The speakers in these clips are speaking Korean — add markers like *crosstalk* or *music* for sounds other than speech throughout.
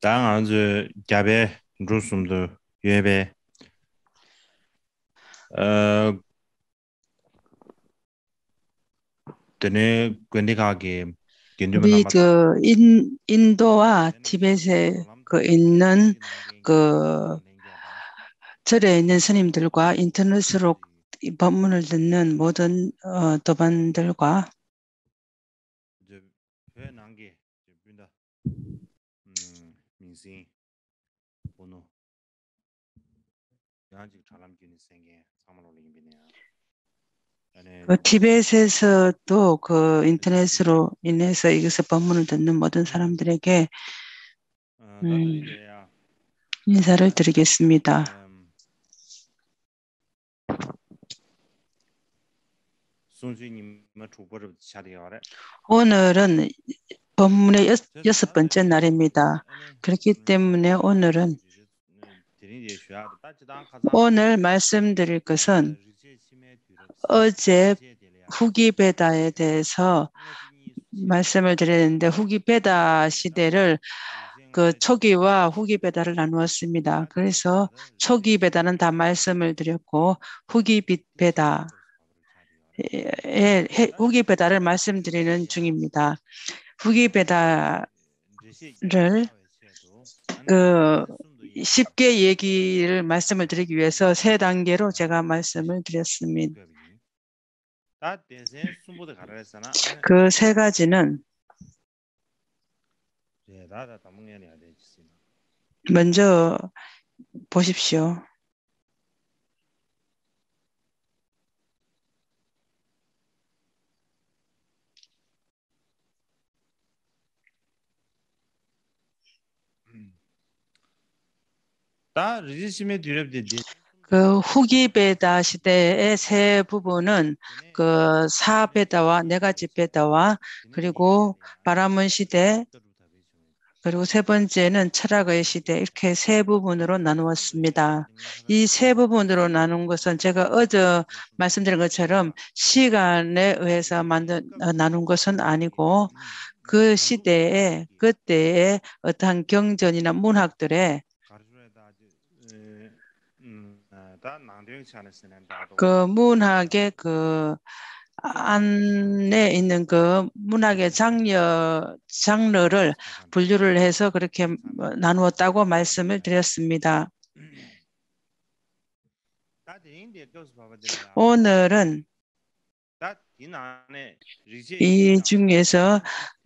당 아주 갑에 루숨도 예배 어 드네 근데가게 우리 그 인, 인도와 티벳에 그 있는 그 절에 있는 스님들과 인터넷으로 법문을 듣는 모든 어, 도반들과 단지 잘람기는 생게 상만로 임비네요. 그 티벳에서도 그 인터넷으로 인해서 이것을 법문을 듣는 모든 음. 사람들에게 어, 음, 인사를 음, 드리겠습니다. 음. 오늘은 법문의 여섯 번째 날입니다. 그렇기 때문에 오늘은 오늘 말씀드릴 것은 어제 후기베다에 대해서 말씀을 드렸는데 후기베다 시대를 그 초기와 후기베다를 나누었습니다. 그래서 초기베다는 다 말씀을 드렸고 후기베다 예, 후기 배달을 말씀드리는 중입니다. 후기 배달을 그 쉽게 얘기를 말씀을 드리기 위해서 세 단계로 제가 말씀을 드렸습니다. 그 세 가지는 먼저 보십시오. 리지심에 그 후기 베다 시대의 세 부분은 그 사베다와 네 가지 베다와 그리고 바람문 시대 그리고 세 번째는 철학의 시대 이렇게 세 부분으로 나누었습니다. 이 세 부분으로 나눈 것은 제가 어제 말씀드린 것처럼 시간에 의해서 만든 어, 나눈 것은 아니고 그 시대에 그때의 어떠한 경전이나 문학들의 그 문학의 그 안에 있는 그 문학의 장르, 장르를 분류를 해서 그렇게 나누었다고 말씀을 드렸습니다. 오늘은 이 중에서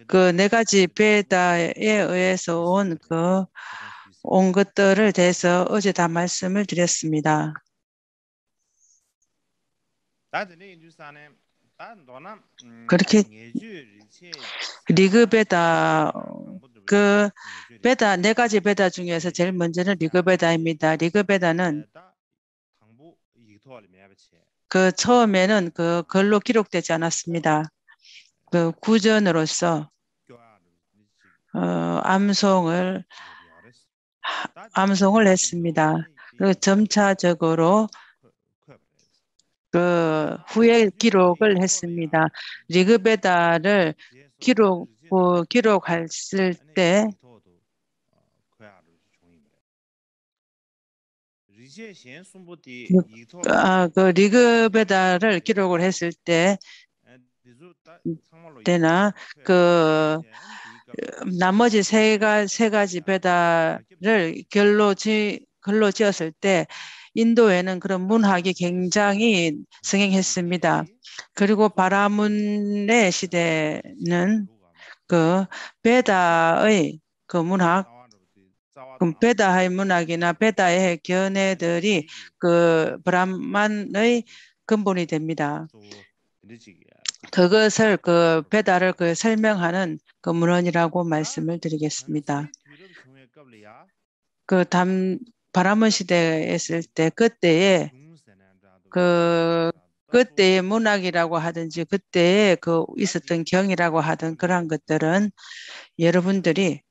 그 네 가지 베다에 의해서 온 그온 그온 것들을 대해서 어제 다 말씀을 드렸습니다. 음, 그렇게 리그 베다 그 베다 음, 네 가지 베다 중에서 제일 먼저는 리그 베다입니다. 리그 베다는 네, 그 처음에는 그 글로 기록되지 않았습니다. 그 네. 구전으로서 어, 암송을 아, 네, 암송을 뭐 했습니다. 그 점차적으로 그 후에 기록을 했습니다. 리그베다를 기록 그 기록했을 때 아, 그 리그베다를 기록을 했을 때 때나 그 나머지 세, 가, 세 가지 배달을 결로 지, 걸로 지었을 때 인도에는 그런 문학이 굉장히 승행했습니다. 그리고 바라문의 시대는 그 베다의 그 문학 그 베다의 문학이나 베다의 견해들이 그 브라만의 근본이 됩니다. 그것을 그 베다를 그 설명하는 그 문헌이라고 말씀을 드리겠습니다. 그담 바람의 시대에 있을 때 그때에 그 그때의 문학이라고 하든지 그때의 그 있었던 경이라고 하던 그러한 것들은 여러분들이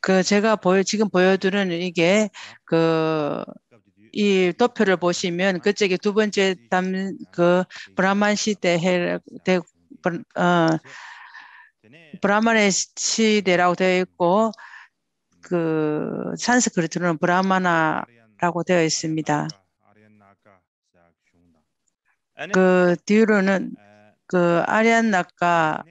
그 제가 보여 지금 보여드리는 이게 그 이 도표를 보시면 그쪽에 두 번째 담그 브라만 시대 해대 어 브라만의 시대라고 되어 있고 그 산스크리트로는 브라마나라고 되어 있습니다. 그 뒤로는 그 아리안나카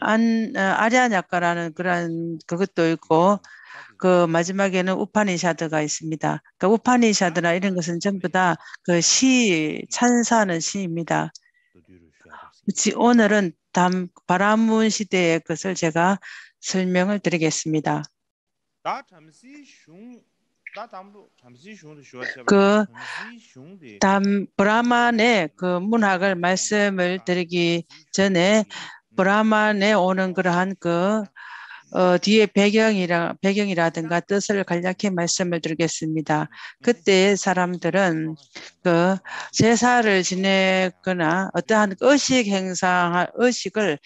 안 어, 아리안약가라는 그런 그것도 있고 그 마지막에는 우파니샤드가 있습니다. 그 우파니샤드나 이런 것은 전부 다 그 시 찬사하는 시입니다. 오늘은 담, 바람문 시대의 것을 제가 설명을 드리겠습니다. 그 담, 브라만의 그 문학을 말씀을 드리기 전에 음. 브라만에 오는 그러한 그 어, 뒤에 배경이라, 배경이라든가 뜻을 간략히 말씀을 드리겠습니다. 그때 사람들은 그 제사를 지내거나 어떠한 의식 행사, 의식을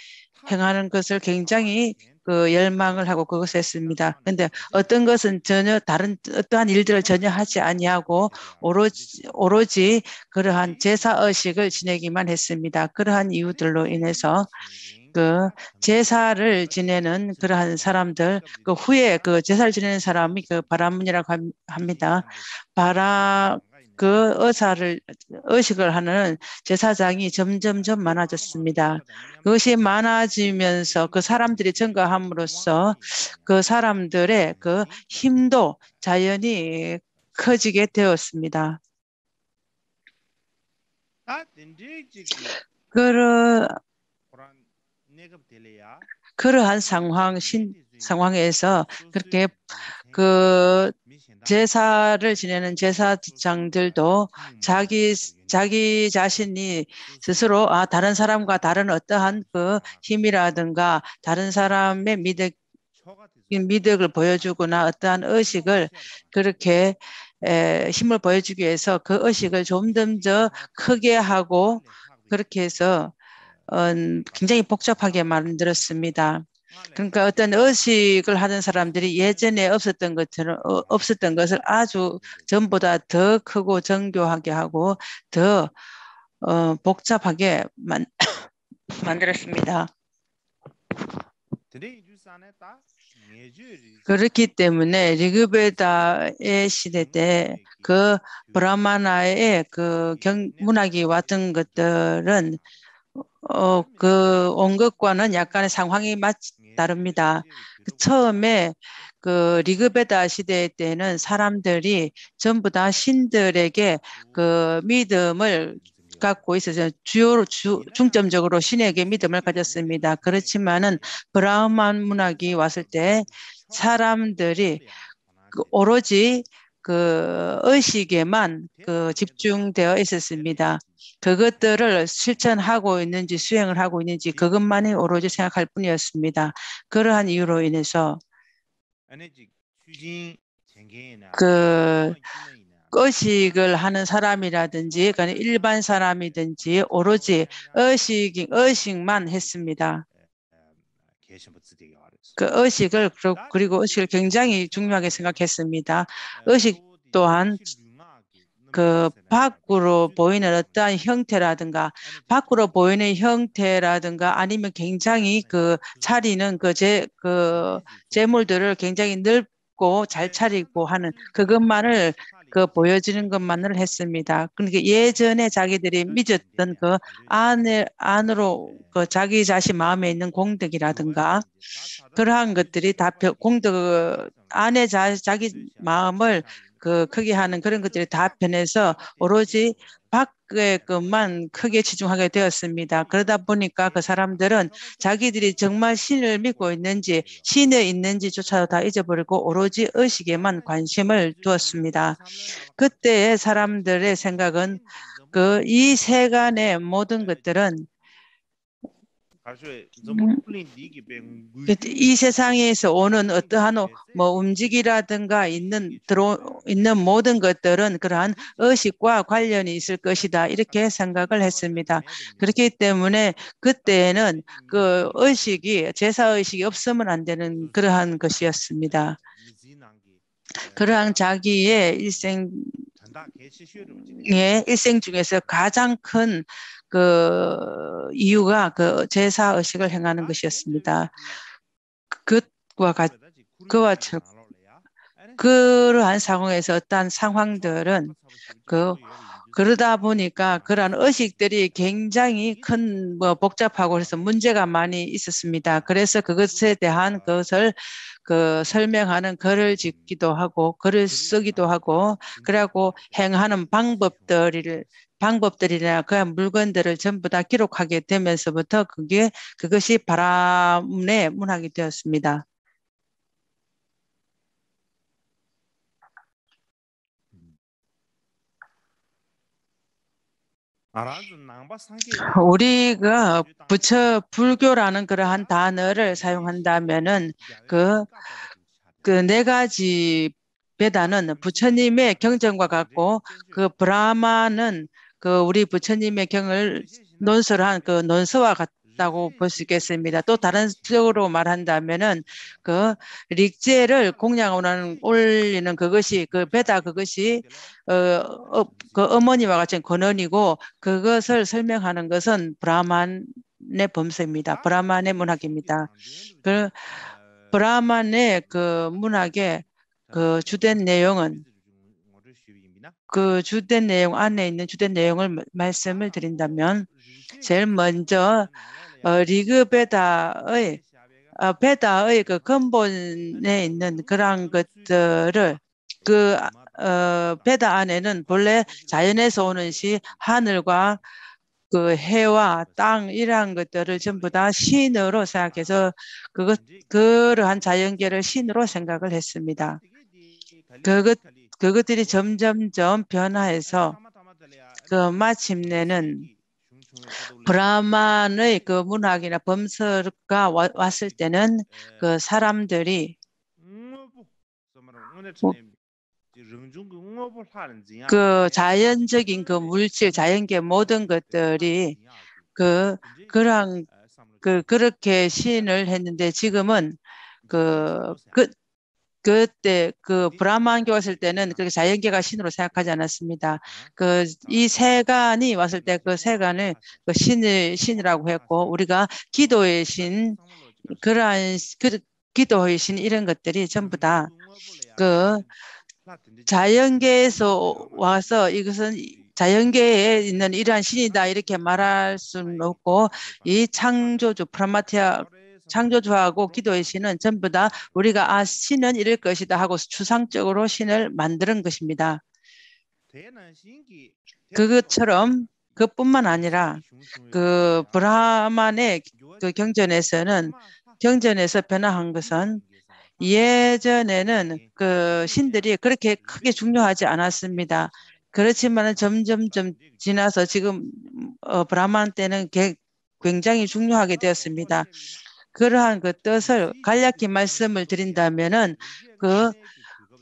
행하는 것을 굉장히 그 열망을 하고 그것을 했습니다. 근데 어떤 것은 전혀 다른 어떠한 일들을 전혀 하지 아니하고 오로지 오로지 그러한 제사 의식을 지내기만 했습니다. 그러한 이유들로 인해서 그, 그 제사를 지내는 그러한 사람들 그 후에 그 제사를 지내는 사람이 그바람문이라고 합니다. 바람그 의사를 의식을 하는 제사장이 점점점 많아졌습니다. 그것이 많아지면서 그 사람들이 증가함으로써 그 사람들의 그 힘도 자연히 커지게 되었습니다. 아, 그러 그러한 상황 그 신 상황에서 그렇게 그 제사를 지내는 제사장들도 자기 자기 자신이 스스로 아 다른 사람과 다른 어떠한 그 힘이라든가 다른 사람의 미덕 미덕을 보여주거나 어떠한 그 의식을 그렇게 에, 힘을 보여주기 위해서 그 의식을 좀 더 크게 하고 그렇게 해서 음, 굉장히 복잡하게 만들었습니다. 그러니까 어떤 의식을 하는 사람들이 예전에 없었던 것처럼 어, 없었던 것을 아주 전보다 더 크고 정교하게 하고 더 어, 복잡하게 만, *coughs* 만들었습니다. 그렇기 때문에 리그베다의 시대 때 그 브라마나의 그 경, 문학이 왔던 것들은 어, 그 원것과는 약간의 상황이 맞, 다릅니다. 그 처음에 그 리그베다 시대 때는 사람들이 전부 다 신들에게 그 믿음을 갖고 있어서 주요로 주, 중점적으로 신에게 믿음을 가졌습니다. 그렇지만은 브라흐만 문학이 왔을 때 사람들이 그 오로지 그 의식에만 그 집중되어 있었습니다. 그것들을 실천하고 있는지 수행을 하고 있는지 그것만이 오로지 생각할 뿐이었습니다. 그러한 이유로 인해서 그 의식을 하는 사람이라든지 그러 그러니까 일반 사람이든지 오로지 의식 의식만 했습니다. 그 의식을 그리고 의식을 굉장히 중요하게 생각했습니다. 의식 또한 그 밖으로 보이는 어떠한 형태라든가 밖으로 보이는 형태라든가 아니면 굉장히 그 차리는 그재그 그 재물들을 굉장히 넓고 잘 차리고 하는 그것만을 그 보여지는 것만을 했습니다. 그러니까 예전에 자기들이 믿었던 그 안에 안으로 그 자기 자신 마음에 있는 공덕이라든가 그러한 것들이 다 공덕 그 안에 자, 자기 마음을 그 크게 하는 그런 것들이 다 아, 변해서 네. 오로지 밖에 것만 크게 치중하게 되었습니다. 그러다 보니까 네. 그 사람들은 아, 자기들이 네. 정말 신을 믿고 있는지 신에 있는지조차도 다 잊어버리고 오로지 의식에만 관심을 두었습니다. 그때의 사람들의 생각은 그 이 세간의 모든 것들은 음. 그 이 세상에서 오는 어떠한 어, 뭐 움직이라든가 있는 들어 있는 모든 것들은 그러한 의식과 관련이 있을 것이다 이렇게 생각을 했습니다. 그렇기 때문에 그때는그 음. 의식이 제사 의식이 없으면 안 되는 음. 그러한 것이었습니다. 네. 그러한 자기의 일생 예, 일생 중에서 가장 큰그 이유가 그 제사 의식을 행하는 것이었습니다. 그와 같 그와 그러한 상황에서 어떤 상황들은 그 그러다 보니까 그러한 의식들이 굉장히 큰 뭐 복잡하고 해서 문제가 많이 있었습니다. 그래서 그것에 대한 것을그 설명하는 글을 짓기도 하고 글을 쓰기도 하고 그리고 행하는 방법들을 방법들이나 그 물건들을 전부 다 기록하게 되면서부터 그게 그것이 바람의 문학이 되었습니다. 우리가 부처 불교라는 그러한 단어를 사용한다면은 그 그 네 가지 배단은 부처님의 경전과 같고 그 브라마는 그 우리 부처님의 경을 논설한 그 논서와 같다고 볼 수 있겠습니다. 또 다른 쪽으로 말한다면은 그 릭제를 공양으로 올리는 그것이 그 배다 그것이 어, 어 그 어머니와 같은 권원이고 그것을 설명하는 것은 브라만의 범세입니다. 브라만의 문학입니다. 그 브라만의 그 문학의 그 주된 내용은 그 주된 내용 안에 있는 주된 내용을 말씀을 드린다면 제일 먼저 어, 리그 베다의 어, 베다의 그 근본에 있는 그런 것들을 그 어, 베다 안에는 본래 자연에서 오는 시 하늘과 그 해와 땅 이러한 것들을 전부 다 신으로 생각해서 그것 그러한 자연계를 신으로 생각을 했습니다. 그것 그것들이 점점점 변화해서 그 마침내는 브라만의 그 문학이나 범설가 왔을 때는 그 사람들이 그 자연적인 그 물질, 자연계 모든 것들이 그 그랑 그 그렇게 시인을 했는데 지금은 그, 그 그때 그 네. 브라만교 왔을 때는 그렇게 자연계가 신으로 생각하지 않았습니다. 아, 그이 세간이 왔을 때 그 세간을 아, 그 신을 신이라고 아, 했고 우리가 기도의 신 그러한 그 기도의 신 이런 것들이 전부 다그 뭐 자연계에서 와서 이것은 네. 자연계에 있는 이러한 신이다 이렇게 말할 수는 네. 없고 이 창조주 프라마티아 음. 창조주하고 기도의 신은 전부 다 우리가 아 신은 이럴 것이다 하고 추상적으로 신을 만드는 것입니다. 그것처럼 그뿐만 아니라 그 브라만의 그 경전에서는 경전에서 변화한 것은 예전에는 예, 그 신들이 그렇게 크게 중요하지 않았습니다. 그렇지만 점점 점 지나서 지금 어, 브라만 때는 굉장히 중요하게 되었습니다. 그러한 그 뜻을 간략히 말씀을 드린다면은 그그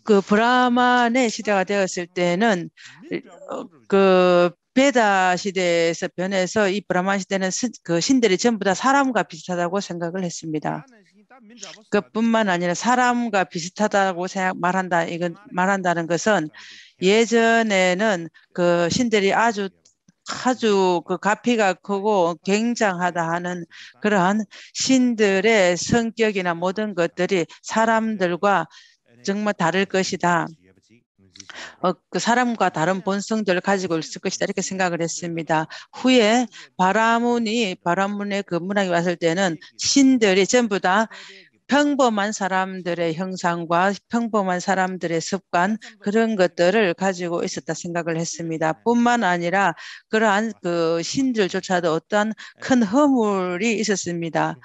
그 브라만의 시대가 되었을 때는 어, 그 베다 시대에서 변해서 이 브라만 시대는 그 신들이 전부 다 사람과 비슷하다고 생각을 했습니다. 그뿐만 아니라 사람과 비슷하다고 생각 말한다 이건 말한다는 것은 예전에는 그 신들이 아주 아주 그 가피가 크고 굉장하다 하는 그러한 신들의 성격이나 모든 것들이 사람들과 정말 다를 것이다. 어, 그 사람과 다른 본성들을 가지고 있을 것이다 이렇게 생각을 했습니다. 후에 바라문이 바라문의 그 문학이 왔을 때는 신들이 전부 다 평범한 사람들의 형상과 평범한 사람들의 습관 그런 것들을 가지고 있었다 생각을 했습니다. 뿐만 아니라 그러한 그 신들조차도 어떠한 큰 허물이 있었습니다.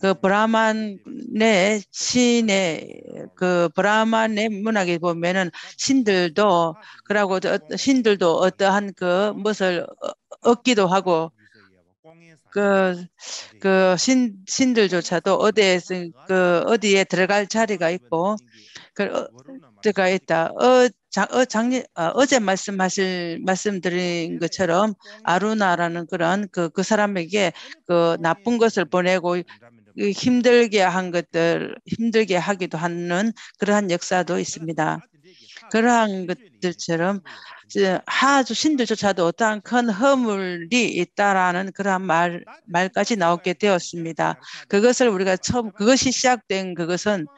그 브라만의 네, 신의 그 브라만의 문학에 보면은 신들도 그러고 신들도 어떠한 그 무엇을 얻기도 하고 그, 그 신, 신들조차도 어디에, 그, 어디에 들어갈 자리가 있고, 그, 어, 들가 있다. 어, 장, 어, 장님, 아, 어제 말씀하실, 말씀드린 것처럼 아루나라는 그런 그, 그 사람에게 그 나쁜 것을 보내고 힘들게 한 것들, 힘들게 하기도 하는 그러한 역사도 있습니다. 그러한 것들처럼 아주 신들조차도 어떠한 큰 허물이 있다라는 그러한 말, 말까지 나오게 되었습니다. 그것을 우리가 처음, 그것이 시작된 그것은 아,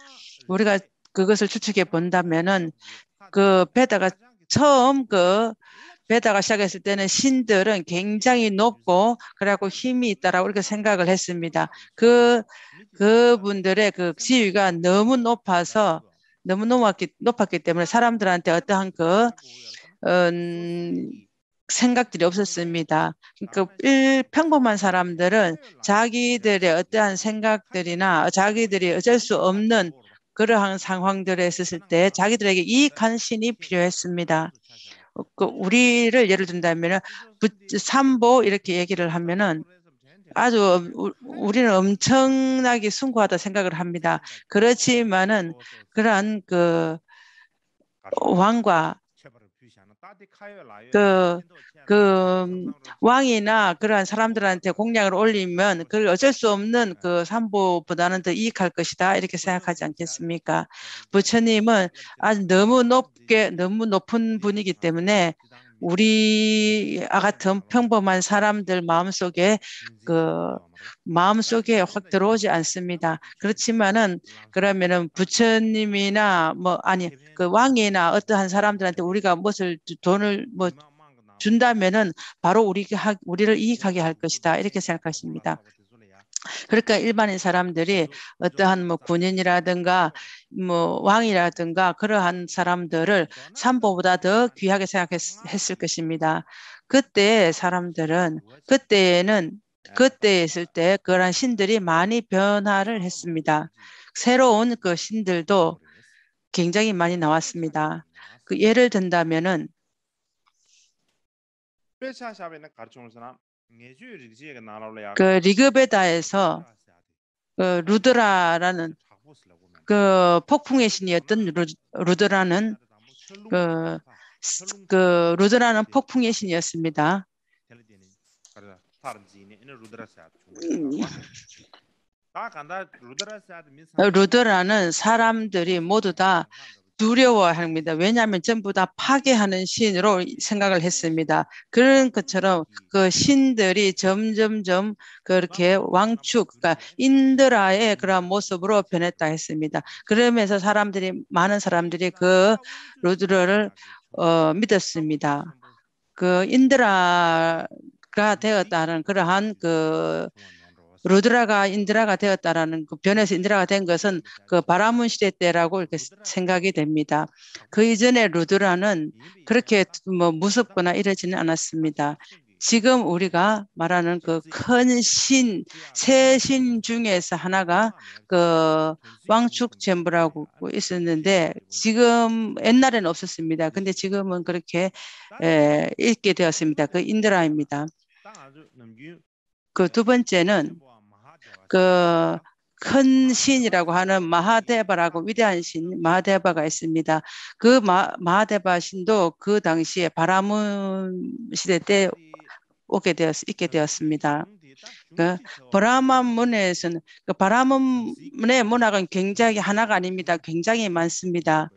우리가 네. 그것을 추측해 본다면은 아, 네. 그 베다가 처음 그 베다가 그 시작했을 때는 신들은 굉장히 네, 높고 그래고 힘이 있다라고 그렇게 생각을 했습니다. 아, 그 그분들의 그, 그, 그 지위가 너무 높아서 너무 너무 높았기 때문에 사람들한테 어떠한 그 음, 생각들이 없었습니다. 그러니까 일, 평범한 사람들은 자기들의 어떠한 생각들이나 자기들이 어쩔 수 없는 그러한 상황들에 있었을 때 자기들에게 이익한 신이 필요했습니다. 그 우리를 예를 든다면 삼보 이렇게 얘기를 하면은 아주 우리는 엄청나게 숭고하다 생각을 합니다. 그렇지만은 그런그 왕과 그, 그 왕이나 그러한 사람들한테 공약을 올리면 그걸 어쩔 수 없는 그 산보보다는 더 이익할 것이다 이렇게 생각하지 않겠습니까? 부처님은 아주 너무 높게 너무 높은 분이기 때문에 우리와 아 같은 평범한 사람들 마음속에 그 마음속에 확 들어오지 않습니다. 그렇지만은 그러면은 부처님이나 뭐 아니 그 왕이나 어떠한 사람들한테 우리가 무엇을 돈을 뭐 준다면은 바로 우리 우리를 이익하게 할 것이다 이렇게 생각하십니다. 그러니까 일반인 사람들이 음, 어떠한 뭐 군인이라든가 뭐 왕이라든가 그러한 사람들을 산보보다 더 음, 귀하게 생각했을 것입니다. 그때 사람들은 음, 그때에는 네. 그때 있을 때 그런 신들이 많이 변화를 했습니다. 새로운 그 신들도 굉장히 많이 나왔습니다. 그 예를 든다면은 그, 그 리그베다에서 그 루드라라는 그 폭풍의 신이었던 루, 드라는 그, 그 루드라는 폭풍의 신이었습니다. 음. 루드라는 사람들이 모두 다 두려워합니다. 왜냐하면 전부 다 파괴하는 신으로 생각을 했습니다. 그런 것처럼 그 신들이 점점점 그렇게 왕축, 그러니까 인드라의 그런 모습으로 변했다 했습니다. 그러면서 사람들이 많은 사람들이 그 루드러를 어, 믿었습니다. 그 인드라가 되었다는 그러한 그 루드라가 인드라가 되었다라는 그변해서 인드라가 된 것은 그 바라문 시대 때라고 이렇게 생각이 됩니다. 그 이전에 루드라는 그렇게 뭐 무섭거나 이러지는 않았습니다. 지금 우리가 말하는 그 큰 신, 세 신 중에서 하나가 그 왕축 젠부라고 있었는데 지금 옛날에는 없었습니다. 근데 지금은 그렇게 에, 예, 읽게 되었습니다. 그 인드라입니다. 그 두 번째는 그큰 신이라고 하는 마하데바라고 위대한 신 마하데바가 있습니다. 그 마, 마하데바 신도 그 당시에 바라문 시대 때 오게 되었 있게 되었습니다. 그 브라만 문에서는그 바라문의 문학은 굉장히 하나가 아닙니다. 굉장히 많습니다.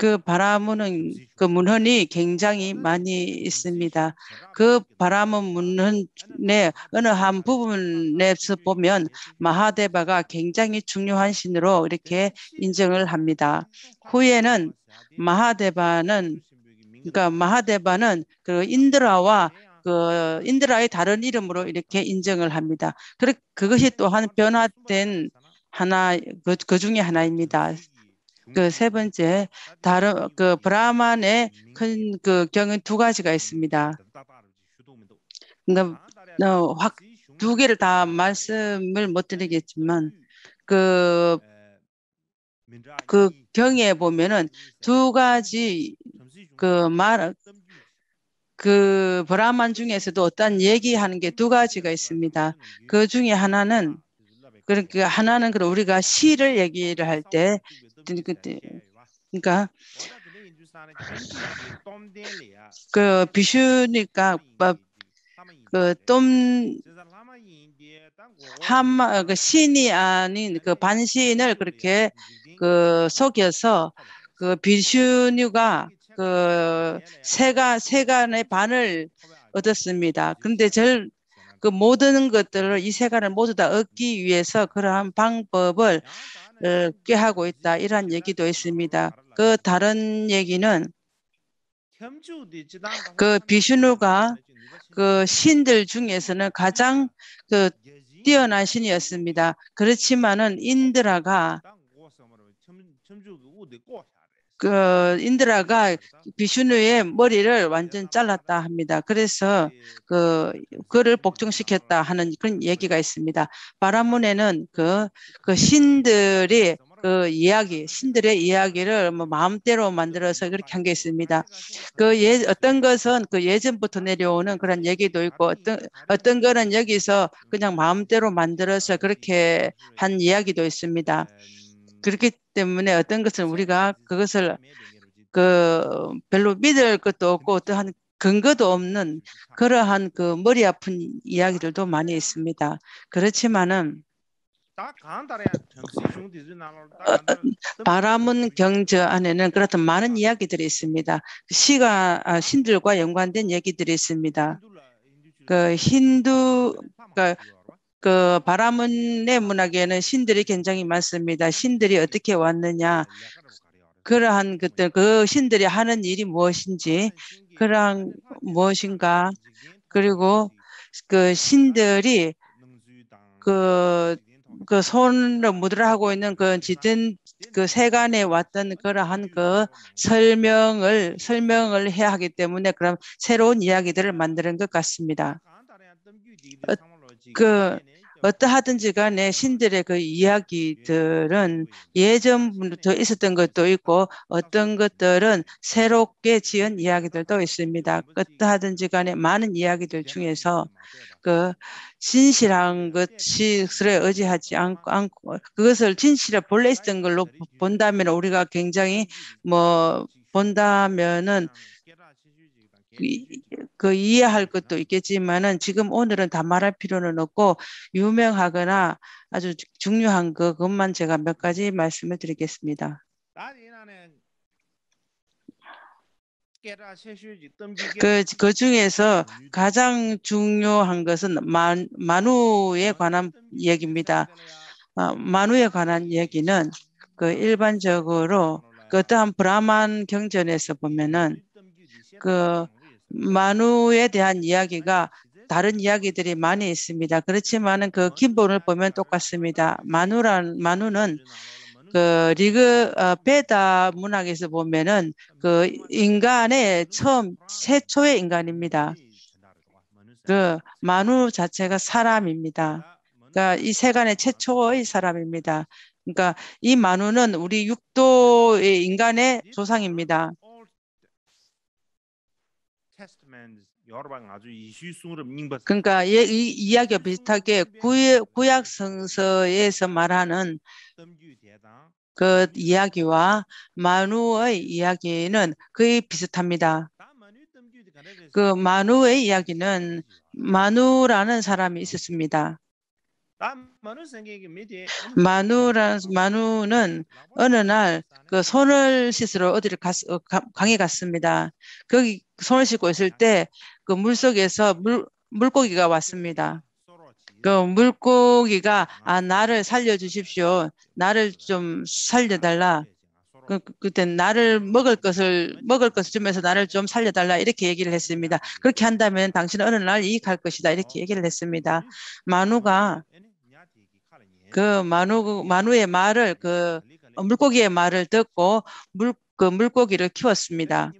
그 바라무는 그 문헌이 굉장히 많이 있습니다. 그 바라문 문헌의 어느 한 부분에서 보면 마하데바가 굉장히 중요한 신으로 이렇게 인정을 합니다. 후에는 마하데바는 그러니까 마하데바는 그 인드라와 그 인드라의 다른 이름으로 이렇게 인정을 합니다. 그 그것이 또한 변화된 하나 그, 그 중에 하나입니다. 그세 번째 다른 그 브라만의 큰그 경은 두 가지가 있습니다. 그 그러니까 어, 확두 개를 다 말씀을 못 드리겠지만 그 그 경에 보면은 두 가지 그말그 그 브라만 중에서도 어떤 얘기하는 게 두 가지가 있습니다. 그 중에 하나는 그러니까 하나는 그 우리가 시를 얘기를 할때 그때 예, 예, 그러니까 그 아, 비슈니까 그좀 한마 그 신이 아닌 그 반신을 그렇게 그 속여서 그 비슈니가 그 세가 세간의 반을 얻었습니다. 근데 절 그 모든 것들을 이 세간을 모두 다 얻기 위해서 그러한 방법을 꾀하고 어, 있다 이런 얘기도 있습니다. 그 다른 얘기는 그 비슈누가 그 신들 중에서는 가장 그 뛰어난 신이었습니다. 그렇지만은 인드라가 그 인드라가 비슈누의 머리를 완전 예. 잘랐다 합니다. 그래서 예. 그 그를 복종시켰다 하는 그런 얘기가 있습니다. 바라문에는 그그 신들이 그 이야기, 신들의 이야기를 뭐 마음대로 만들어서 그렇게 한 게 있습니다. 그 예, 어떤 것은 그 예전부터 내려오는 그런 얘기도 있고 어떤, 어떤 거는 여기서 그냥 마음대로 만들어서 그렇게 한 이야기도 있습니다. 예, 그렇기 때문에 어떤 것을 우리가 그것을 그 별로 믿을 것도 없고 어떠한 근거도 없는 그러한 그 머리 아픈 이야기들도 많이 있습니다. 그렇지만은 바람은 경저 안에는 그렇던 많은 이야기들이 있습니다. 시가 아, 신들과 연관된 얘기들이 있습니다. 그 힌두 그그 바라문의 문학에는 신들이 굉장히 많습니다. 신들이 어떻게 왔느냐, 그러한 것들, 그 신들이 하는 일이 무엇인지, 그러한 무엇인가, 그리고 그 신들이 그, 그 손으로 무드를 하고 있는 그 짙은 그 세간에 왔던 그러한 그 설명을, 설명을 해야 하기 때문에 그런 새로운 이야기들을 만드는 것 같습니다. 그 어떠하든지 간에 신들의 그 이야기들은 예전부터 있었던 것도 있고 어떤 것들은 새롭게 지은 이야기들도 있습니다. 어떠하든지 간에 많은 이야기들 중에서 그 진실한 것이를 의지하지 않고, 않고 그것을 진실을 본래 있었던 걸로 본다면 우리가 굉장히 뭐 본다면은 그 이해할 것도 있겠지만은 지금 오늘은 다 말할 필요는 없고 유명하거나 아주 중요한 그것만 제가 몇 가지 말씀을 드리겠습니다. 그, 그 중에서 가장 중요한 것은 만, 만우에 관한 얘기입니다. 어, 만우에 관한 얘기는 그 일반적으로 그 어떠한 브라만 경전에서 보면은 그 만우에 대한 이야기가 다른 이야기들이 많이 있습니다. 그렇지만은 그 기본을 보면 똑같습니다. 만우란 만우는 그 리그 어, 베다 문학에서 보면은 그 인간의 처음 최초의 인간입니다. 그 만우 자체가 사람입니다. 그러니까 이 세간의 최초의 사람입니다. 그러니까 이 만우는 우리 육도의 인간의 조상입니다. 그러니까 예, 이 이야기와 비슷하게 구약, 구약 성서에서 말하는 그 이야기와 마누의 이야기는 거의 비슷합니다. 그 마누의 이야기는 마누라는 사람이 있었습니다. 마누란 마누는 어느 날 그 손을 씻으러 어디를 갔, 어, 강에 갔습니다. 거기 손을 씻고 있을 때 그 물속에서 물 물고기가 왔습니다. 그 물고기가 아 나를 살려 주십시오. 나를 좀 살려 달라. 그, 그, 그때 나를 먹을 것을 먹을 것을 주면서 나를 좀 살려달라 이렇게 얘기를 했습니다. 그렇게 한다면 당신은 어느 날 이익할 것이다 이렇게 얘기를 했습니다. 마누가 그 마누 마누의 말을 그 물고기의 말을 듣고 물그 물고기를 키웠습니다.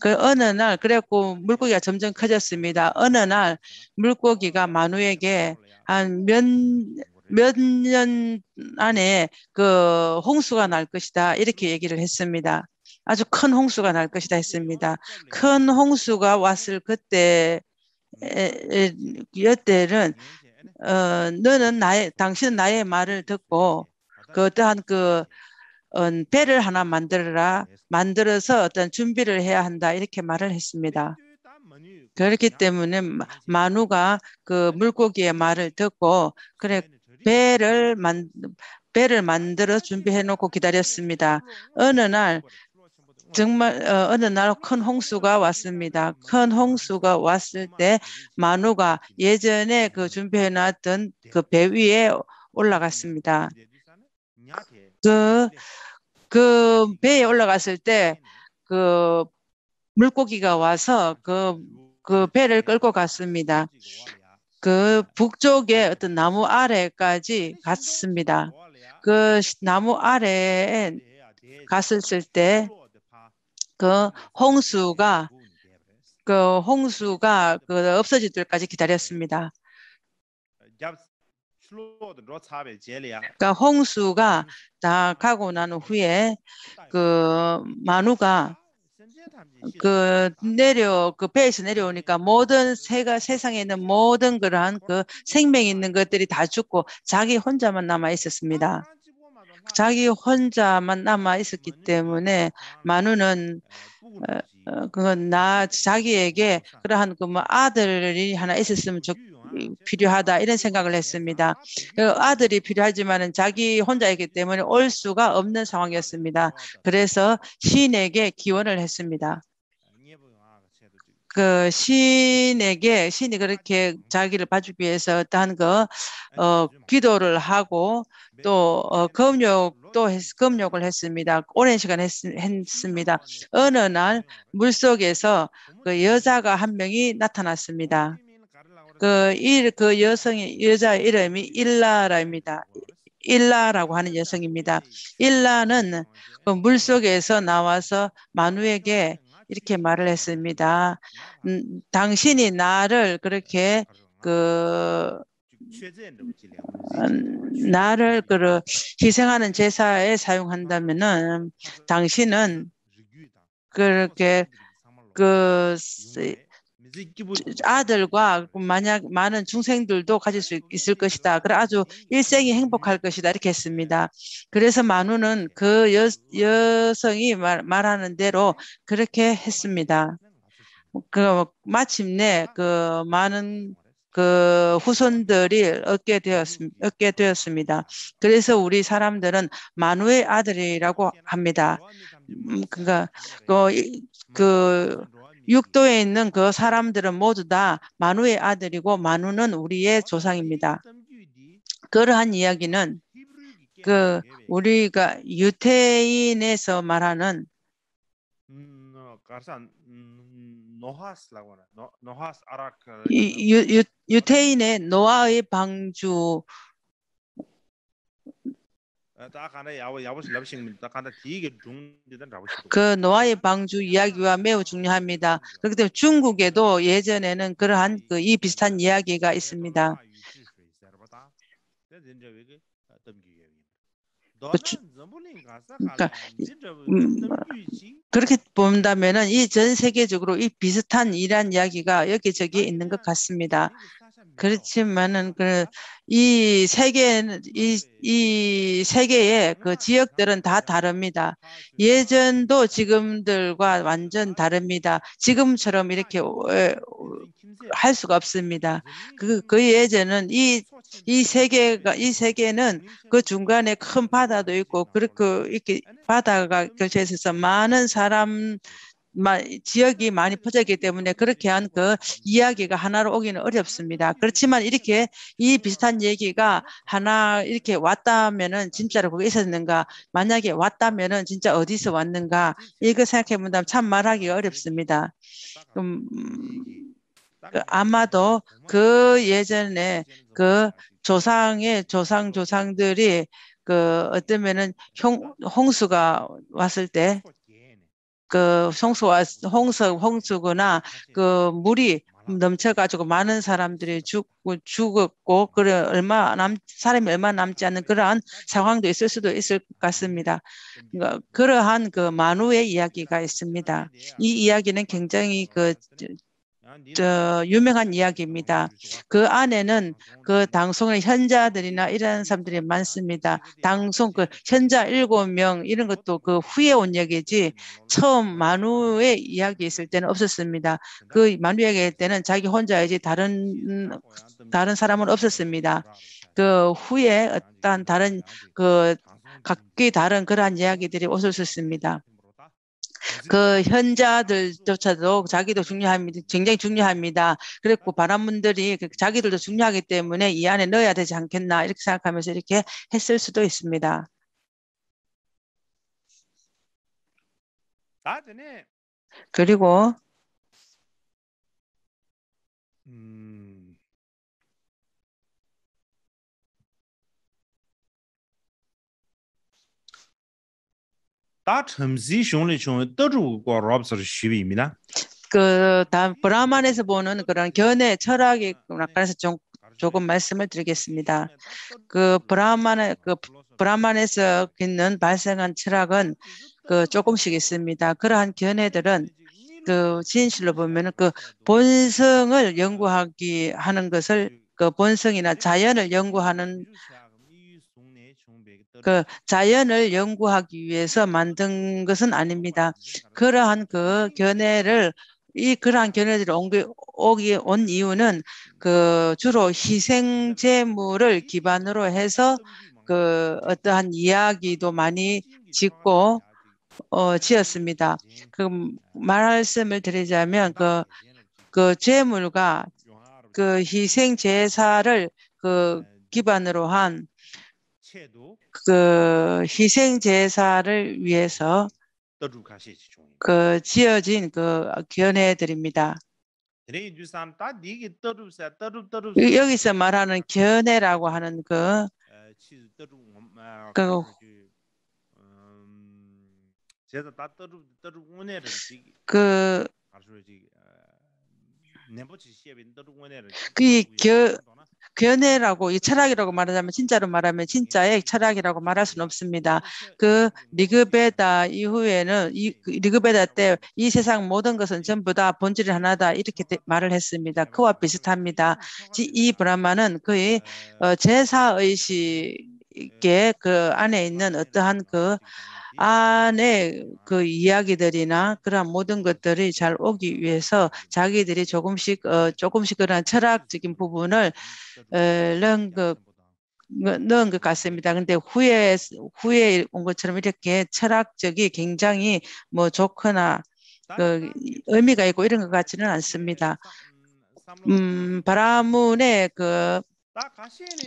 그 어느 날 그랬고 물고기가 점점 커졌습니다. 어느 날 물고기가 만우에게 한몇몇 년 안에 그 홍수가 날 것이다 이렇게 얘기를 했습니다. 아주 큰 홍수가 날 것이다 했습니다. 큰 홍수가 왔을 그때 에, 여때는 어, 너는 나의 당신은 나의 말을 듣고 그 어떠한 그 어, 배를 하나 만들어라 네. 만들어서 어떤 준비를 해야 한다 이렇게 말을 했습니다. 그렇기 때문에 마누가 그 물고기의 말을 듣고 그래 배를 만 배를 만들어 준비해 놓고 기다렸습니다. 어느 날 정말 어, 어느 날 큰 홍수가 왔습니다. 큰 홍수가 왔을 때 만우가 예전에 그 준비해 놨던 그 배 위에 올라갔습니다. 그, 그 배에 올라갔을 때 그 물고기가 와서 그, 그 배를 끌고 갔습니다. 그 북쪽에 어떤 나무 아래까지 갔습니다. 그 나무 아래에 갔을 때그 홍수가 그 홍수가 그 없어질 때까지 기다렸습니다. 그러니까 홍수가 다 가고 난 후에 그 마누가 그 내려 그 배에서 내려오니까 모든 새가 세상에 있는 모든 그러한 그 생명 있는 것들이 다 죽고 자기 혼자만 남아 있었습니다. 자기 혼자만 남아 있었기 때문에 마누는 어, 어, 그건 나 자기에게 그러한 그 뭐 아들이 하나 있었으면 좋 필요하다 이런 생각을 했습니다. 그 아들이 필요하지만은 자기 혼자이기 때문에 올 수가 없는 상황이었습니다. 그래서 시인에게 기원을 했습니다. 그 신에게 신이 그렇게 자기를 봐주기 위해서 어떠한 거 어, 기도를 하고 또 어, 검욕도 했, 검욕을 했습니다. 오랜 시간 했, 습니다 어느 날 물속에서 그 여자가 한 명이 나타났습니다. 그, 일, 그 여성의 여자 이름이 일라라입니다. 일라라고 하는 여성입니다. 일라는 그 물속에서 나와서 만우에게 이렇게 말을 했습니다. 음, 음 당신이 나를 그렇게 그 음, 나를 그 희생하는 제사에 사용한다면은 당신은 그렇게 그 아들과 만약 많은 중생들도 가질 수 있을 것이다. 그래 아주 일생이 행복할 것이다. 이렇게 했습니다. 그래서 만우는그 여, 여성이 말, 말하는 대로 그렇게 했습니다. 그 마침내 그 많은 그 후손들이 얻게 되었습, 얻게 되었습니다. 그래서 우리 사람들은 만우의 아들이라고 합니다. 음, 그러니까 그, 그 육도에 있는 그 사람들은 모두 다 마누의 아들이고 마누는 우리의 조상입니다. 그러한 이야기는 그 우리가 유태인에서 말하는 음, 어, 음, 음, 유, 유, 유태인의 노아의 방주 어, 그 노아의 방주 이야기와 매우 중요합니다. 그렇기 때문에 중국에도 예전에는 그러한 그이 비슷한 이야기가 있습니다. 그 그러니까 음, 그렇게 본다면이전 세계적으로 이 비슷한 이란 이야기가 여기저기 있는 것 같습니다. 그렇지만은 그 이 세계 이 이 세계의 그 지역들은 다 다릅니다. 예전도 지금들과 완전 다릅니다. 지금처럼 이렇게 어, 어, 할 수가 없습니다. 그그 그 예전은 이 이 세계가 이 세계는 그 중간에 큰 바다도 있고 그렇게 그, 이렇게 바다가 교체해서 많은 사람 지역이 많이 퍼졌기 때문에 그렇게 한 그 이야기가 하나로 오기는 어렵습니다. 그렇지만 이렇게 이 비슷한 얘기가 하나 이렇게 왔다면은 진짜로 그게 있었는가? 만약에 왔다면은 진짜 어디서 왔는가? 이거 생각해 본다면 참 말하기 어렵습니다. 음, 아마도 그 예전에 그 조상의 조상 조상들이 그 어쩌면은 홍수가 왔을 때 그성수와 홍수 홍수구나 그 물이 넘쳐가지고 많은 사람들이 죽고 죽었고 그래 얼마 남 사람이 얼마 남지 않는 그러한 상황도 있을 수도 있을 것 같습니다. 그러니까 그러한 그 만우의 이야기가 있습니다. 이 이야기는 굉장히 그저 유명한 이야기입니다. 그 안에는 그 당송의 현자들이나 이런 사람들이 많습니다. 당송 그 현자 일곱 명 이런 것도 그 후에 온 얘기지 처음 만우의 이야기 있을 때는 없었습니다. 그 만우에게 때는 자기 혼자이지 다른 다른 사람은 없었습니다. 그 후에 어떤 다른 그 각기 다른 그러한 이야기들이 없었습니다 그 현자들조차도 자기도 중요합니다. 굉장히 중요합니다. 그랬고 음. 바람문들이 그 자기들도 중요하기 때문에 이 안에 넣어야 되지 않겠나 이렇게 생각하면서 이렇게 했을 수도 있습니다. 그리고 다 첨지 숑리 숑 떠주고 럽서 쉬비입니다. 그다 브라만에서 보는 그런 견해 철학이 약간에서 좀 조금 말씀을 드리겠습니다. 그 브라만의 그 브라만에서 있는 발생한 철학은 그 조금씩 있습니다. 그러한 견해들은 그 진실로 보면은 그 본성을 연구하기 하는 것을 그 본성이나 자연을 연구하는 그 자연을 연구하기 위해서 만든 것은 아닙니다. 그러한 그 견해를 이 그러한 견해들이 오기 온 이유는 그 주로 희생 제물을 기반으로 해서 그 어떠한 이야기도 많이 짓고 어, 지었습니다. 그 말씀을 드리자면 그, 그 제물과 그 희생 제사를 그 기반으로 한그 희생 제사를 위해서 그 지어진 그 견해 드립니다. 여기서 말하는 견해라고 하는 그, 아, 음, 아, 그 그, 음, 그, 괴뇌라고 이 철학이라고 말하자면 진짜로 말하면 진짜의 철학이라고 말할 수는 없습니다. 그 리그베다 이후에는 이 그 리그베다 때 이 세상 모든 것은 전부 다 본질이 하나다 이렇게 말을 했습니다. 그와 비슷합니다. 이 브라마는 거의 어, 제사의식 예, 이게그 안에 있는 어떠한 그 예. 안에 그 이야기들이나 그런 모든 것들이 잘 오기 위해서 자기들이 조금씩 어, 조금씩 그런 철학적인 부분을 넣은 그 넣은 것 같습니다. 근데 후에 후에 온 것처럼 이렇게 철학적이 굉장히 뭐 좋거나 그 의미가 있고 이런 것 같지는 않습니다. 음, 음 네. 바라문의 그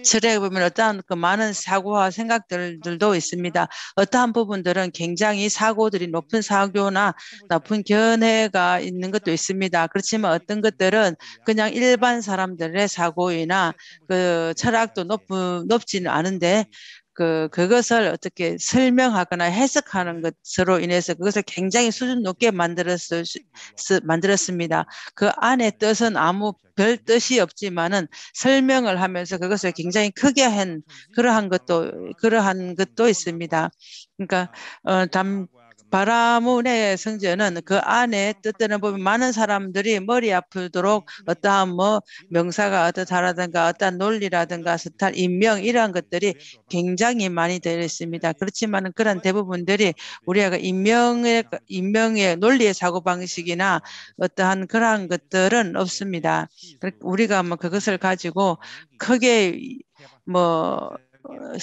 설에 보면 어떠한 그 많은 사고와 생각들도 있습니다. 어떠한 부분들은 굉장히 사고들이 높은 사교나 높은 견해가 있는 것도 있습니다. 그렇지만 어떤 것들은 그냥 일반 사람들의 사고이나 그 철학도 높, 은 높지는 않은데 그 그것을 어떻게 설명하거나 해석하는 것으로 인해서 그것을 굉장히 수준 높게 만들었을 만들었습니다. 그 안에 뜻은 아무 별 뜻이 없지만은 설명을 하면서 그것을 굉장히 크게 한 그러한 것도 그러한 것도 있습니다. 그러니까 어, 담 바라문의 성전은 그 안에 뜻되는 법이 많은 사람들이 머리 아프도록 어떠한 뭐 명사가 어떠하라든가 어떠한 논리라든가 스타일, 인명 이러한 것들이 굉장히 많이 되어 있습니다. 그렇지만은 그런 대부분들이 우리가 인명의 인명의 논리의 사고 방식이나 어떠한 그러한 것들은 없습니다. 우리가 뭐 그것을 가지고 크게 뭐 어,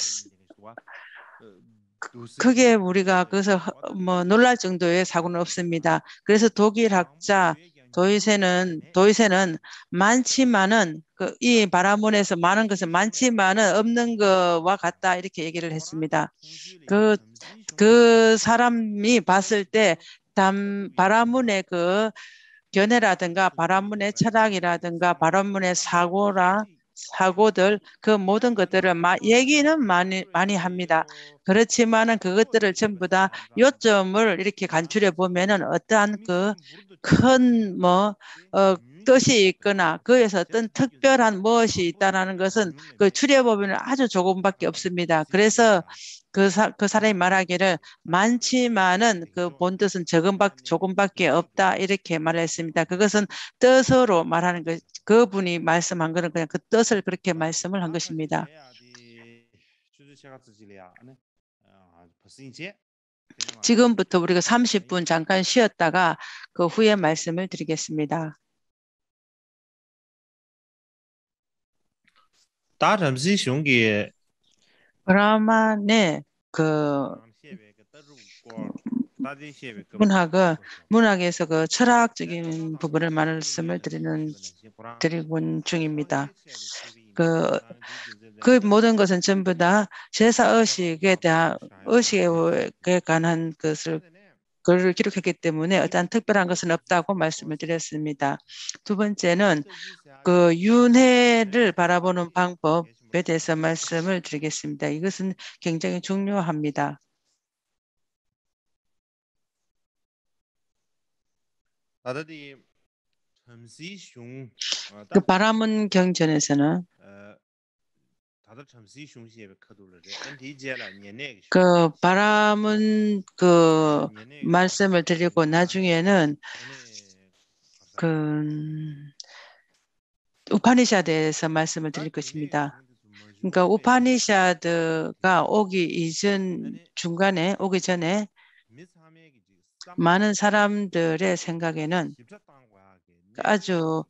크게 우리가 그래서 뭐 놀랄 정도의 사고는 없습니다. 그래서 독일 학자 도이세는 도이세는 많지만은 그이 바라문에서 많은 것은 많지만은 없는 것과 같다 이렇게 얘기를 했습니다. 그그 그 사람이 봤을 때담 바라문의 그 견해라든가 바라문의 철학이라든가 바라문의 사고라 사고들 그 모든 것들을 마, 얘기는 많이 많이 합니다. 그렇지만은 그것들을 전부 다 요점을 이렇게 간추려 보면은 어떠한 그 큰 뭐 어, 뜻이 있거나 그에서 어떤 특별한 무엇이 있다라는 것은 그 추려 보면 아주 조금밖에 없습니다. 그래서 그, 사, 그 사람이 말하기를 많지만은 그본 음. 뜻은 적은밖 음. 조금밖에 없다 이렇게 말했습니다. 그것은 뜻으로 말하는 것. 그분이 말씀한 것은 그냥 그 뜻을 그렇게 말씀을 한 것입니다. 아, 지금부터 우리가 30분 아, 잠깐 쉬었다가 그 후에 말씀을 드리겠습니다. 다 람지 운기 브라만의 그 문학은 문학에서 그 철학적인 부분을 말씀을 드리는 드리곤 중입니다. 그, 그 모든 것은 전부 다 제사 의식에 대한 의식에 관한 것을 그를 기록했기 때문에 어떤 특별한 것은 없다고 말씀을 드렸습니다. 두 번째는 그 윤회를 바라보는 방법 에 대해서 말씀을 드리겠습니다. 이것은 굉장히 중요합니다. 아, 그 바람은 경전에서는 네, 그 바람은 그 네, 말씀을 드리고 나중에는 아, 네, 그 우파니샤드에서 말씀을 드릴 것입니다. 그러니까 네. 우파니샤드가 오기 이전 중간에 오기 전에 많은 사람들의 생각에는 아주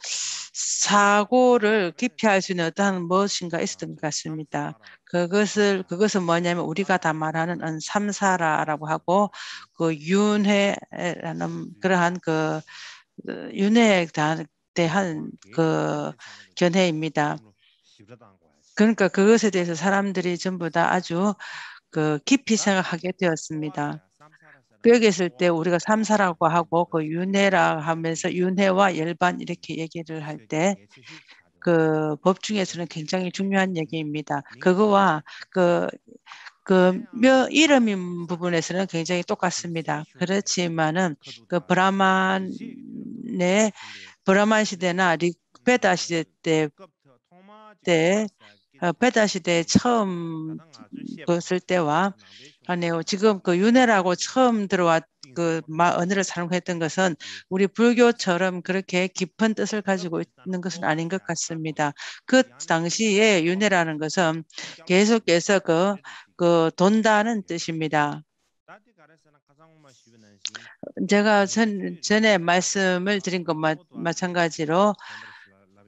사고를 기피할수 있는 어떠한 무엇인가 있었던 것 같습니다. 그것을 그것은 뭐냐면 우리가 다 말하는 삼사라라고 하고 그 윤회라는 그러한 그, 그 윤회에 대한 그 견해입니다. 그러니까 그것에 대해서 사람들이 전부 다 아주 그 깊이 생각하게 되었습니다. 여기 있을 때 우리가 삼사라고 하고 그 윤회라 하면서 윤회와 열반 이렇게 얘기를 할 때 그 법 중에서는 굉장히 중요한 얘기입니다. 그거와 그그 그 이름 인 부분에서는 굉장히 똑같습니다. 그렇지만은 그 브라만의 브라만 시대나 리베다 시대 때때 어, 베다 시대 처음 었을 때와 아니요 지금 그 윤회라고 처음 들어왔 그 언어를 사용했던 것은 우리 불교처럼 그렇게 깊은 뜻을 가지고 있는 것은 아닌 것 같습니다. 그 당시에 윤회라는 것은 계속해서 그, 그 돈다는 뜻입니다. 제가 전, 전에 말씀을 드린 것 마, 마찬가지로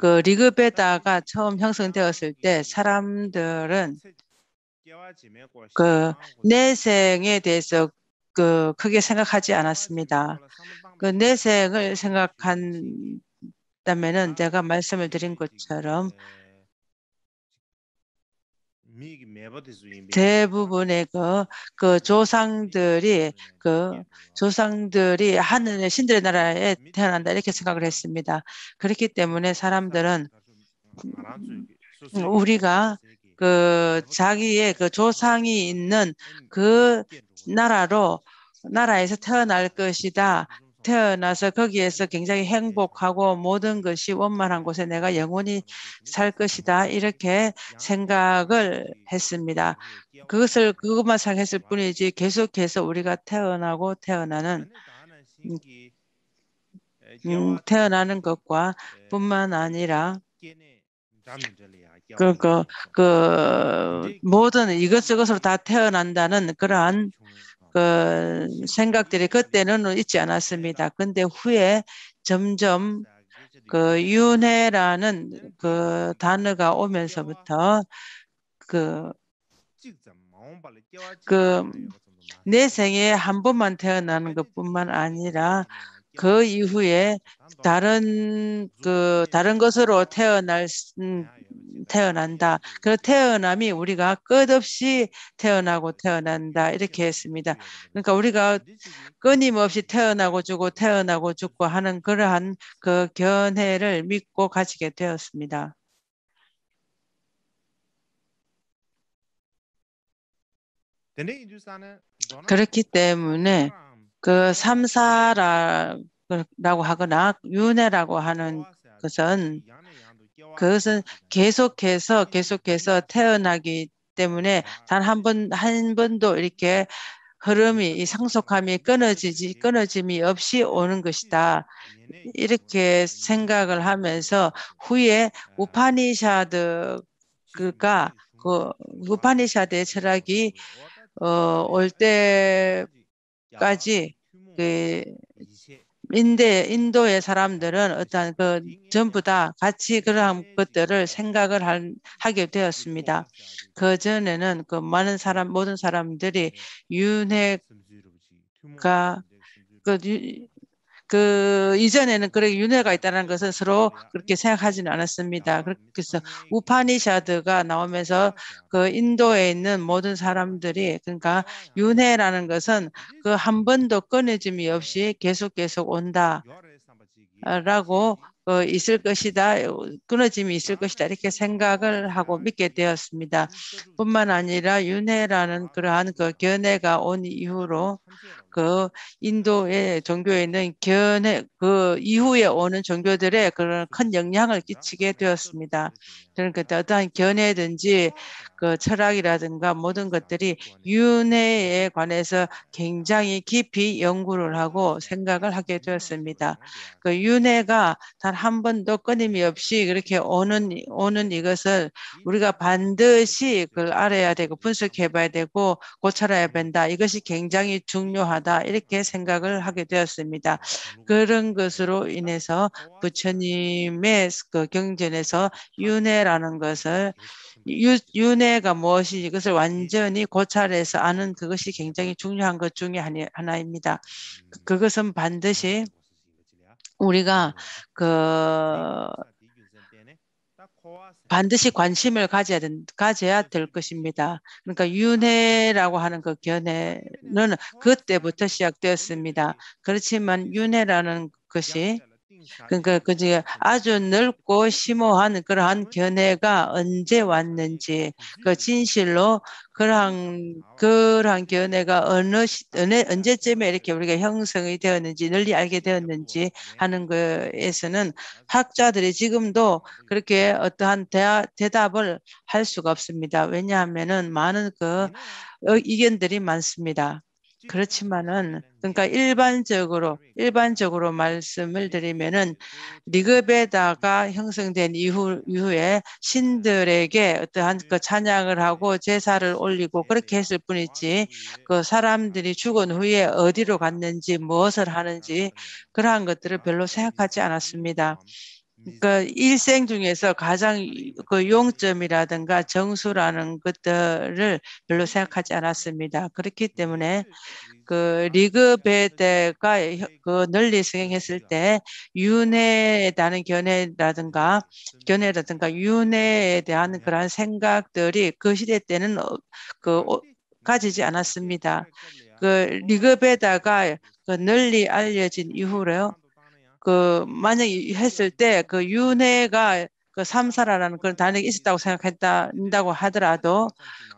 그 리그베다가 처음 형성되었을 때 사람들은 그 내생에 대해서 그 크게 생각하지 않았습니다. 그 내생을 생각한다면은 내가 말씀을 드린 것처럼 대부분의 그, 그 조상들이 그 조상들이 하늘의 신들의 나라에 태어난다 이렇게 생각을 했습니다. 그렇기 때문에 사람들은 우리가 그 자기의 그 조상이 있는 그 나라로 나라에서 태어날 것이다 태어나서 거기에서 굉장히 행복하고 모든 것이 원만한 곳에 내가 영원히 살 것이다. 이렇게 생각을 했습니다. 그것을, 그것만 생각했을 뿐이지 계속해서 우리가 태어나고 태어나는 음, 음 태어나는 것과 뿐만 아니라 그, 그, 그 모든 이것저것으로 다 태어난다는 그러한 그 생각들이 그때는 있지 않았습니다. 근데 후에 점점 그 윤회라는 그 단어가 오면서부터 그그내 생에 한 번만 태어나는 것뿐만 아니라 그 이후에 다른 그 다른 것으로 태어날 태어난다. 음. 그 태어남이 우리가 끝없이 태어나고 태어난다. 이렇게 네. 했습니다. 네, 네. 그러니까 우리가 아, 끊임없이 태어나고 죽고 태어나고 죽고 하는 그러한 그 견해를 믿고 가지게 되었습니다. 그렇기 때문에 그 삼사라고 하거나 윤회라고 하는 것은 그것은 계속해서 네. 계속해서 태어나기 때문에 아, 단한 번, 네. 한 번도 이렇게 흐름이, 이 상속함이 아, 끊어지지, 네. 끊어짐이 없이 오는 것이다. 이렇게 생각을 하면서 후에 아. 우파니샤드가, 음, 음, 음. 그, 우파니샤드의 철학이, 어, 올 때까지, 그, 인데 인도의 사람들은 어떤 그 전부 다 같이 그러한 것들을 생각을 하게 되었습니다. 그 전에는 그 많은 사람 모든 사람들이 윤회가 그그 이전에는 그런 윤회가 있다는 것은 서로 아. 그렇게 생각하지는 않았습니다. 아, 그래서 예. 우파니샤드가 나오면서 그 인도에 있는 모든 사람들이 그러니까 아. 윤회라는 것은 그 한 번도 끊어짐이 없이 예. 계속 계속 온다라고 그 있을 것이다, 끊어짐이 있을 것이다 이렇게 생각을 예. 하고 믿게 되었습니다. 뿐만 아니라 윤회라는 그러한 그 견해가 온 이후로 그 인도의 종교에는 있 견해 그 이후에 오는 종교들의 그런 음, 큰 영향을 끼치게 네, 되었습니다. 네, 네. 그러니까 어떠한 견해든지 그 철학이라든가 모든 것들이 윤회에 관해서 굉장히 깊이 연구를 하고 생각을 하게 되었습니다. 그 윤회가 단 한 번도 끊임이 없이 그렇게 오는 오는 이것을 우리가 반드시 그걸 알아야 되고 분석해봐야 되고 고쳐야 음. 된다. 이것이 굉장히 중요하다. 중요하다 이렇게 생각을 하게 되었습니다. 그런 것으로 인해서 부처님의 그 경전에서 윤회라는 것을 유, 윤회가 무엇인지 그것을 완전히 고찰해서 아는 그것이 굉장히 중요한 것 중에 하나입니다. 그, 그것은 반드시 우리가 그 반드시 관심을 가져야, 된, 가져야 될 것입니다. 그러니까 윤회라고 하는 그 견해는 그때부터 시작되었습니다. 그렇지만 윤회라는 것이 그러니까 그지 네. 아주 넓고 심오한 그러한 견해가 언제 왔는지 그 음. 진실로 그러한 아. 그러한 견해가 어느 시, 어느 언제쯤에 이렇게 우리가 형성이 되었는지 널리 알게 되었는지 네. 하는 거에서는 학자들이 지금도 네. 그렇게 어떠한 대화, 대답을 할 수가 없습니다. 왜냐하면은 많은 그 어, 의견들이 많습니다. 그렇지만은 그러니까 일반적으로 일반적으로 말씀을 드리면은 리그베다가 형성된 이후 이후에 신들에게 어떠한 그 찬양을 하고 제사를 올리고 그렇게 했을 뿐이지 그 사람들이 죽은 후에 어디로 갔는지 무엇을 하는지 그러한 것들을 별로 생각하지 않았습니다. 그러니까 일생 중에서 가장 그 용점이라든가 정수라는 것들을 별로 생각하지 않았습니다. 그렇기 때문에 그 리그 배대가 그 널리 승행했을 때 윤회에 대한 견해라든가 견해라든가 윤회에 대한 그러한 생각들이 그 시대 때는 어, 그 어, 가지지 않았습니다. 그 리그 배다가 그 널리 알려진 이후로요. 그 만약에 했을 때 그 윤회가 그 삼사라라는 그런 단어가 있었다고 생각했다고 하더라도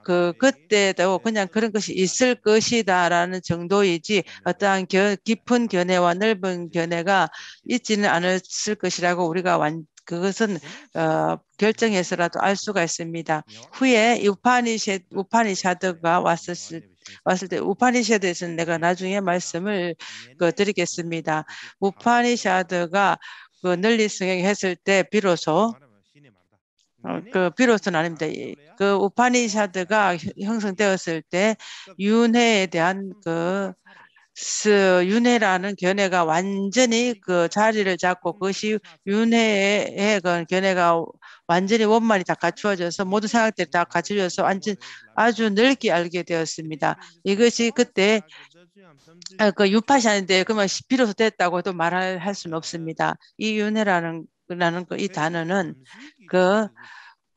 그 그때도 그냥 그런 것이 있을 것이다라는 정도이지 어떠한 견, 깊은 견해와 넓은 견해가 있지는 않았을 것이라고 우리가 완 그것은 어, 결정해서라도 알 수가 있습니다. 후에 우파니셰, 우파니샤드가 왔었을 왔을 때 우파니샤드에 서는 내가 나중에 말씀을 그 드리겠습니다. 우파니샤드가 그 널리 승행했을 때 비로소 어, 그 비로소는 아닙니다. 그 우파니샤드가 형성되었을 때 윤회에 대한 그 윤회라는 견해가 완전히 그 자리를 잡고 그것이 윤회의 그 견해가 완전히 원만히 다 갖추어져서 모든 생각들이 다 갖추어져서 완전 아주 넓게 알게 되었습니다. 이것이 그때 아, 그 유파시 아닌데 그만 비로소 됐다고 도 말할 수는 없습니다. 이 윤회라는 라는 그 이 단어는 그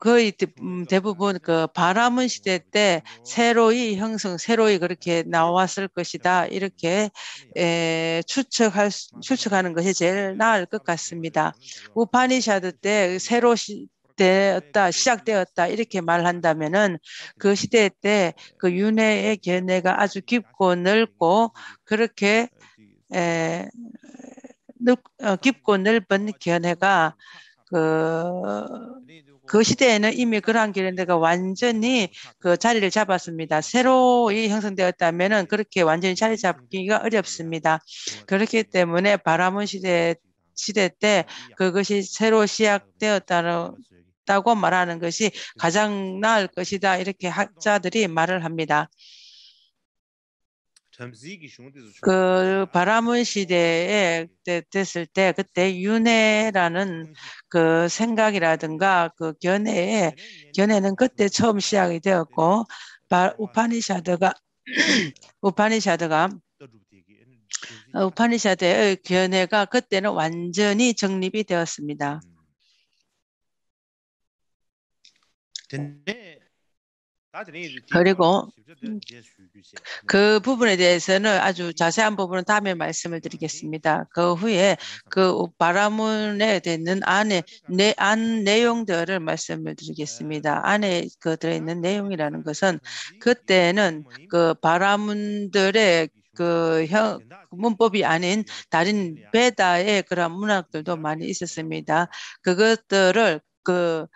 거의 대부분 그 바람은 시대 때 새로이 형성, 새로이 그렇게 나왔을 것이다. 이렇게 에, 추측할, 추측하는 것이 제일 나을 것 같습니다. 우파니샤드 때 새로 시, 되었다 시작되었다 이렇게 말한다면은 그 시대 때 그 윤회의 견해가 아주 깊고 넓고 그렇게 에, 넓, 어, 깊고 넓은 견해가 그그 시대에는 이미 그러한 기련대가 완전히 그 자리를 잡았습니다. 새로 이형성되었다면 그렇게 완전히 자리 잡기가 어렵습니다. 그렇기 때문에 바라문 시대 시대 때 그것이 새로 시작되었 다고 말하는 것이 가장 나을 것이다 이렇게 학자들이 말을 합니다. 그 바라문 시대에 됐을 때 그때 윤회라는 그 생각이라든가 그 견해에 견해는 그때 처음 시작이 되었고 아. 우파니샤드가 *clears throat* 우파니샤드가 어, 우파니샤드의 견해가 그때는 완전히 정립이 되었습니다. 근데 음. 그리고 네, 음. 네. 그 부분에 대해서는 아주 자세한 부분은 다음에 말씀을 드리겠습니다. 그 후에 그 바라문에 되는 안에 내 안 내용들을 말씀을 드리겠습니다. 안에 그 들어있는 내용이라는 것은 그때는 그 바라문들의 그 형, 문법이 아닌 다른 베다의 그런 문학들도 많이 있었습니다. 그것들을 그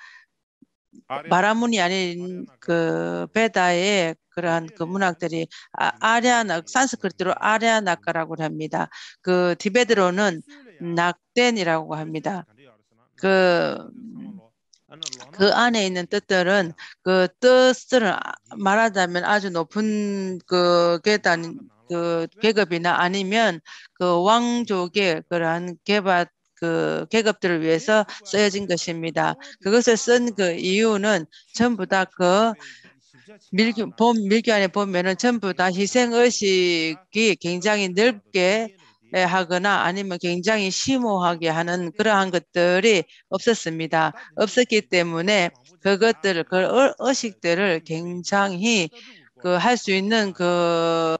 마라문이 아닌 그 베다의 그러한 그 문학들이 아, 리아나 산스크리트로 아랴나카라고 합니다. 그티베드로는 낙덴이라고 합니다. 그그 그 그 안에 있는 뜻들은 아, 그뜻을 아, 아, 예. 말하자면 아주 높은 그 계단 그 계급이나 아니면 그 왕족의 그러한 개발 그 계급들을 위해서 쓰여진 것입니다. 그것을 쓴 그 이유는 전부 다 그 밀교, 밀교 안에 보면은 전부 다 희생의식이 굉장히 넓게 하거나 아니면 굉장히 심오하게 하는 그러한 것들이 없었습니다. 없었기 때문에 그것들을, 그 의식들을 굉장히 그 할 수 있는 그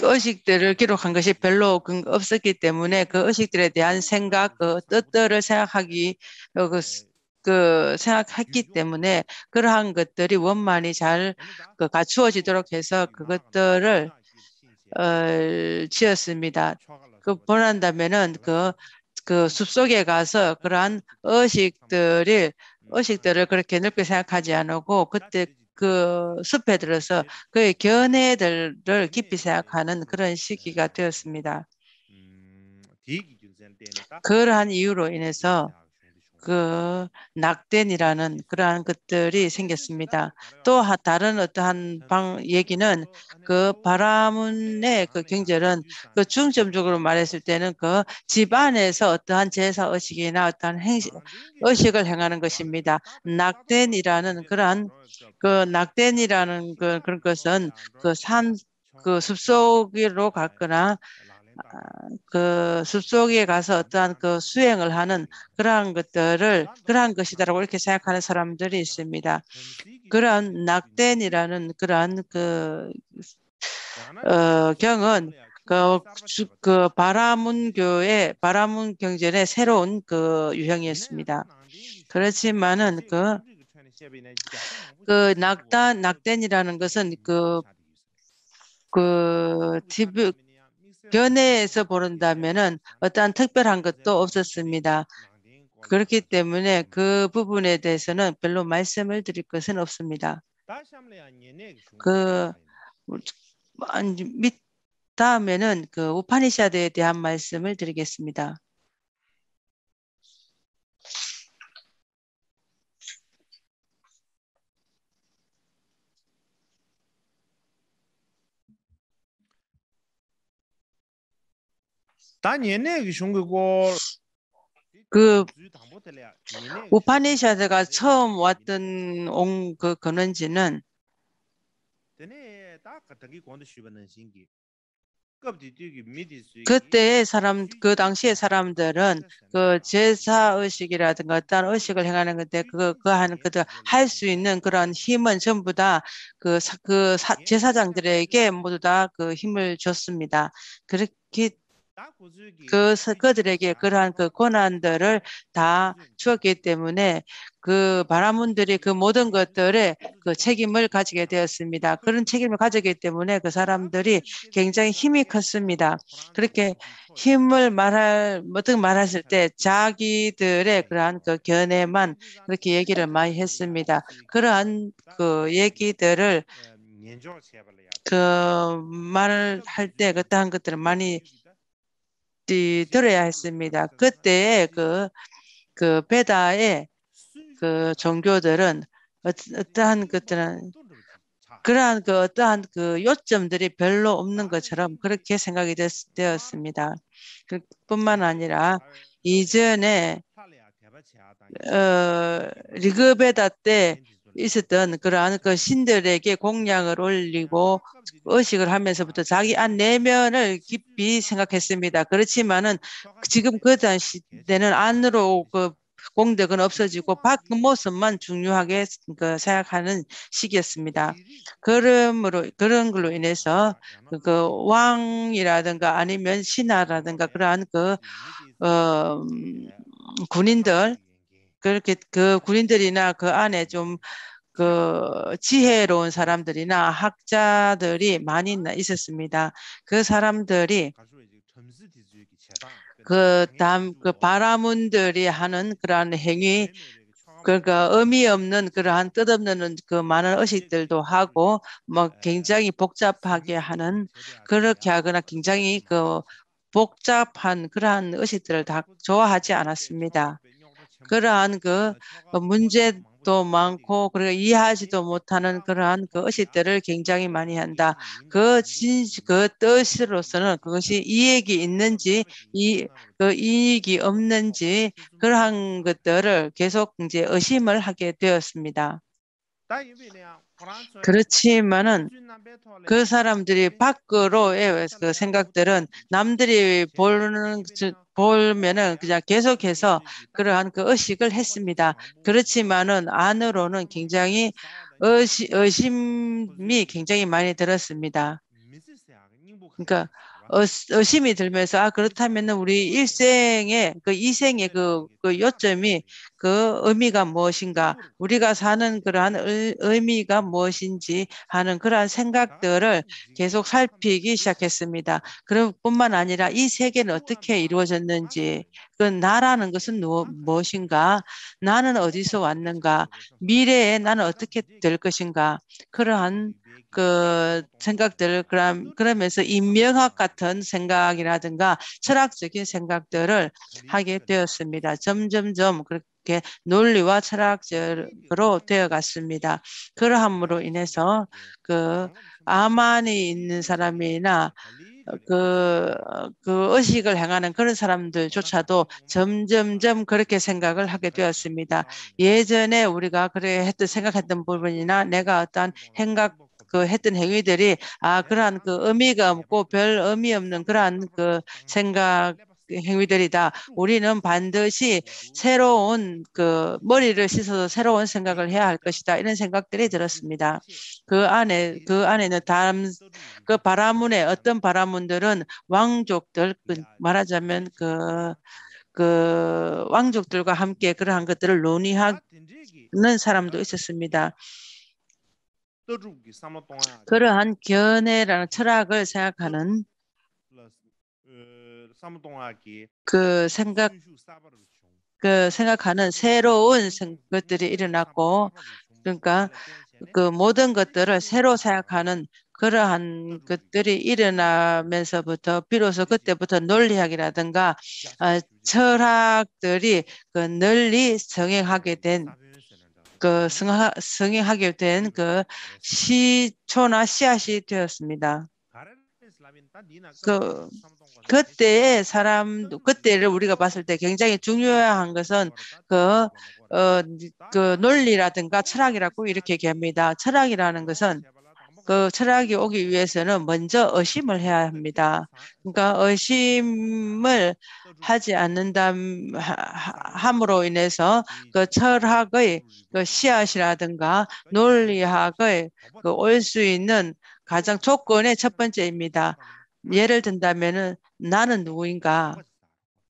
그 의식들을 기록한 것이 별로 그 없었기 때문에 그 의식들에 대한 생각, 그 뜻들을 생각하기, 어, 그, 그 생각했기 때문에 그러한 것들이 원만히 잘그 갖추어지도록 해서 그것들을 어, 지었습니다. 그 보란다면은 그, 그 숲속에 가서 그러한 의식들이 의식들을 그렇게 넓게 생각하지 않고 그때 그 숲에 들어서 네. 그의 견해들을 네. 깊이 생각하는 그런 시기가 네. 되었습니다. 음, 그 그러한 이유로 인해서 그 낙된이라는 그러한 것들이 생겼습니다. 또 다른 어떠한 방 얘기는 그 바라문의 그 경절은 그 중점적으로 말했을 때는 그 집안에서 어떠한 제사 의식이나 어떠한 행 의식을 행하는 것입니다. 낙된이라는 그러한 그 낙된이라는 그 그런 것은 그 산그 그 숲속으로 갔거나 그 숲속에 가서 어떠한 그 수행을 하는 그러한 것들을 그러한 것이다라고 이렇게 생각하는 사람들이 있습니다. 그런 낙된이라는 그런그 어, 경은 그, 그 바라문교의 바라문 경전의 새로운 그 유형이었습니다. 그렇지만은 그, 그 낙단 낙된이라는 것은 그그 그 티브 변해에서 음. 보른다면은 어떠한 특별한 것도 없었습니다. 그렇기 때문에 그 부분에 대해서는 별로 말씀을 드릴 것은 없습니다. 그 뭐, 다음에는 그 우파니샤드에 대한 말씀을 드리겠습니다. 단 얘네 중국어 그 우파니샤드가 처음 왔던 온그 근원지는 그때 사람 그 당시의 사람들은 그, 그 제사 의식이라든가 다른 의식을 행하는 건데 그그 하는 그들 할 수 있는 그런 힘은 전부 다그그 그, 그 예? 제사장들에게 모두 다 그 힘을 줬습니다. 그렇기 그, 그 그들에게 그러한 그권한들을다 주었기 때문에 그 바라문들이 그 모든 것들에 그 책임을 가지게 되었습니다. 그런 책임을 가졌기 때문에 그 사람들이 굉장히 힘이 컸습니다. 그렇게 힘을 말할 어떻게 말했을 때 자기들의 그러한 그 견해만 그렇게 얘기를 많이 했습니다. 그러한 그 얘기들을 그, 그 말을 할때 그러한 것들을 많이 들어야 했습니다. 그때 그, 그 베다의 그 종교들은 어떠한 것들은 그러한 그 어떠한 그 요점들이 별로 없는 것처럼 그렇게 생각이 됐, 되었습니다. 뿐만 아니라 이전에 어, 리그베다 때 있었던 그러한 그 신들에게 공양을 올리고 의식을 하면서부터 자기 안 내면을 깊이 생각했습니다. 그렇지만은 지금 그당시때는 안으로 그 공덕은 없어지고 밖 모습만 중요하게 그 생각하는 시기였습니다. 그러므로 그런 걸로 인해서 그, 그 왕이라든가 아니면 신하라든가 그러한 그 어, 음, 군인들 그렇게 그 군인들이나 그 안에 좀 그 지혜로운 사람들이나 학자들이 많이 있었습니다. 그 사람들이 그 다음 그, 그, 그 바라문들이 하는 그러한 행위 네, 네, 네, 그 그러니까 의미 없는 그러한 뜻없는그 많은 의식들도 하고 뭐 굉장히 복잡하게 하는 그렇게 하거나 굉장히 그 복잡한 그러한 의식들을 다 좋아하지 않았습니다. 그러한 그, 그, 그 문제도 많고 그리고 이해하지도 못하는 그러한 그 의식들을 굉장히 많이 한다. 그 진그 그 뜻으로서는 그것이 이익이 있는지 이 그 이익이 없는지 그러한 것들을 계속 이제 의심을 하게 되었습니다. 그렇지만은 그 사람들이 밖으로의 그 생각들은 남들이 보는 보면은 그냥 계속해서 그러한 그 의식을 했습니다. 그렇지만은 안으로는 굉장히 의심, 의심이 굉장히 많이 들었습니다. 그러니까 의심이 들면서 아 그렇다면은 우리 일생의 그 이생의 그, 그 요점이 그 의미가 무엇인가 음. 우리가 사는 그러한 의미가 무엇인지 하는 그러한 아, 생각들을 음. 계속 아, 살피기 시작했습니다. 그뿐만 아니라 이 세계는 어떻게 이루어졌는지 그 나라는 것은 음. 무엇인가 나는 어디서 왔는가 미래에 나는 어떻게 될 것인가 그러한 그생각들 그럼 그러면서 인명학 같은 생각이라든가 철학적인 생각들을 하게 되었습니다. 점점점 그렇게 이렇게 논리와 철학적으로 되어갔습니다. 그러함으로 인해서 그 아만이 있는 사람이나 그, 그 의식을 행하는 그런 사람들조차도 점점점 그렇게 생각을 하게 되었습니다. 예전에 우리가 그래 했던 생각했던 부분이나 내가 어떤 생각 그 했던 행위들이 아 그러한 그 의미가 없고 별 의미 없는 그러한 그 생각 행위들이다. 음. 우리는 반드시 음. 새로운 그 머리를 씻어서 새로운 생각을 해야 할 것이다. 이런 생각들이 들었습니다. 그 안에 예. 그 안에는 다음 그 바라문의 어떤 바라문들은 왕족들 그 예. 말하자면 그그 그 왕족들과 함께 그러한 것들을 논의하는 아, 사람도 있었습니다. 그러한 견해라는 철학을 생각하는 그 생각 그 생각하는 새로운 그 것들이 일어났고 그러니까 그 모든 것들을 새로 생각하는 그러한 것들이 일어나면서부터 비로소 그때부터 논리학이라든가 아, 철학들이 그 널리 성행하게 된그 성하, 성행하게 된 그 시초나 씨앗이 되었습니다. 그 그때 사람 그때를 우리가 봤을 때 굉장히 중요한 것은 그그 어, 그 논리라든가 철학이라고 이렇게 얘기합니다. 철학이라는 아, 것은 그 철학이 오기 위해서는 먼저 의심을 해야 합니다. 그러니까 의심을 하지 않는다 함으로 인해서 그 철학의 그 씨앗이라든가 논리학의 어, 뭐, 그올 수 있는 가장 조건의 첫 번째입니다. 예를 든다면 나는 누구인가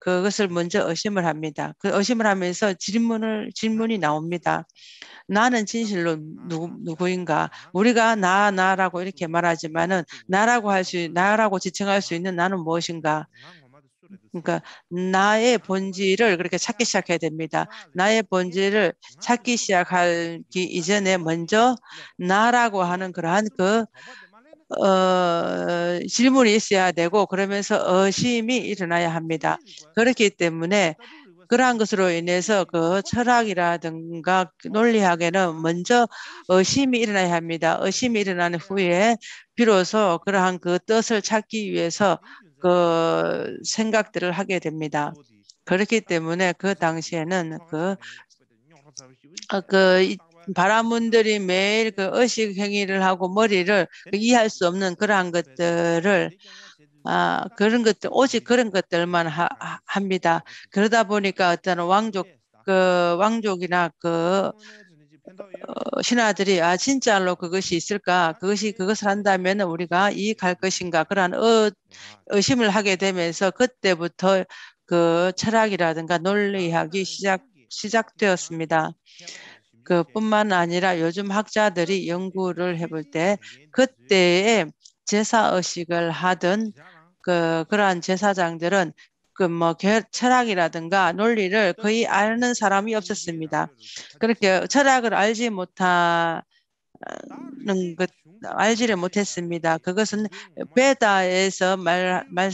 그것을 먼저 의심을 합니다. 그 의심을 하면서 질문을 질문이 나옵니다. 나는 진실로 누구 누구인가? 우리가 나 나라고 이렇게 말하지만은 나라고 할 수 나라고 지칭할 수 있는 나는 무엇인가? 그러니까 나의 본질을 그렇게 찾기 시작해야 됩니다. 나의 본질을 찾기 시작하기 이전에 먼저 나라고 하는 그러한 그 어, 질문이 있어야 되고 그러면서 의심이 일어나야 합니다. 그렇기 때문에 그러한 것으로 인해서 그 철학이라든가 논리학에는 먼저 의심이 일어나야 합니다. 의심이 일어난 후에 비로소 그러한 그 뜻을 찾기 위해서 그 생각들을 하게 됩니다. 그렇기 때문에 그 당시에는 그, 어, 그 바라문들이 매일 그 의식 행위를 하고 머리를 그 이해할 수 없는 그러한 것들을 아, 그런 것들 오직 그런 것들만 하, 합니다. 그러다 보니까 어떤 왕족 그 왕족이나 그 어, 신하들이 아 진짜로 그것이 있을까 그것이 그것을 한다면 우리가 이익할 것인가 그러한 의, 의심을 하게 되면서 그때부터 그 철학이라든가 논리학이 시작 시작되었습니다. 그뿐만 아니라 요즘 학자들이 연구를 해볼 때 그때에 제사 의식을 하던 그 그러한 제사장들은 그 뭐 철학이라든가 논리를 거의 아는 사람이 없었습니다. 그렇게 철학을 알지 못하 는 것, 알지를 못했습니다. 그것은 베다에서 말, 말,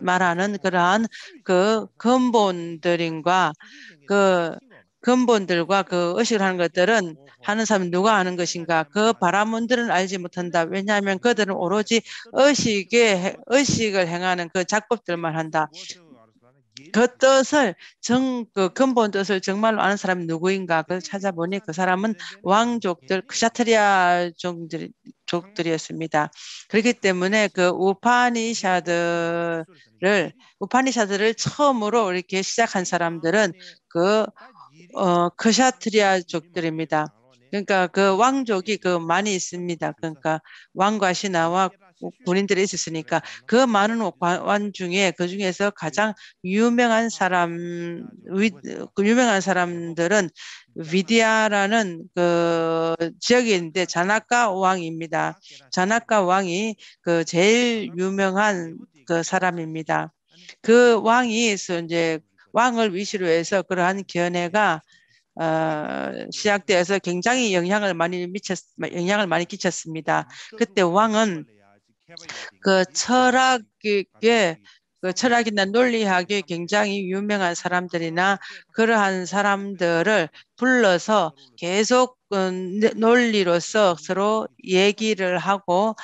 말하는 그러한 그 근본들인과 그 근본들과 그 의식을 하는 것들은 어, 어. 하는 사람 누가 아는 것인가 네, 네, 네. 그 바라문들은 알지 못한다 왜냐하면 그들은 오로지 그렇죠. 의식의 의식을 행하는 그 작법들만 한다 그렇죠. 그 뜻을 정그 근본 뜻을 정말로 아는 사람이 누구인가 그걸 찾아보니 그 사람은 왕족들 크샤트리아 종들 족들이었습니다. 그렇기 때문에 그 우파니샤드를 우파니샤드를 처음으로 이렇게 시작한 아, 사람들은 그 아, 어, 크샤트리아족들입니다. 그 그러니까 그 왕족이 그 많이 있습니다. 그러니까 왕과 신하와 군인들이 있었으니까 그 많은 왕 중에 그 중에서 가장 유명한 사람 위, 그 유명한 사람들은 위디아라는 그지역에 있는데 자나카 왕입니다. 자나카 왕이 그 제일 유명한 그 사람입니다. 그 왕이 이제 왕을 위시로 해서 그러한 견해가 어, 시작되어서 굉장히 영향을 많이 미쳤 영향을 많이 끼쳤습니다. 그때 왕은 그 철학의 그 철학이나 논리학이 굉장히 유명한 사람들이나 그러한 사람들을 불러서 계속 어, 네, 논리로서 서로 얘기를 하고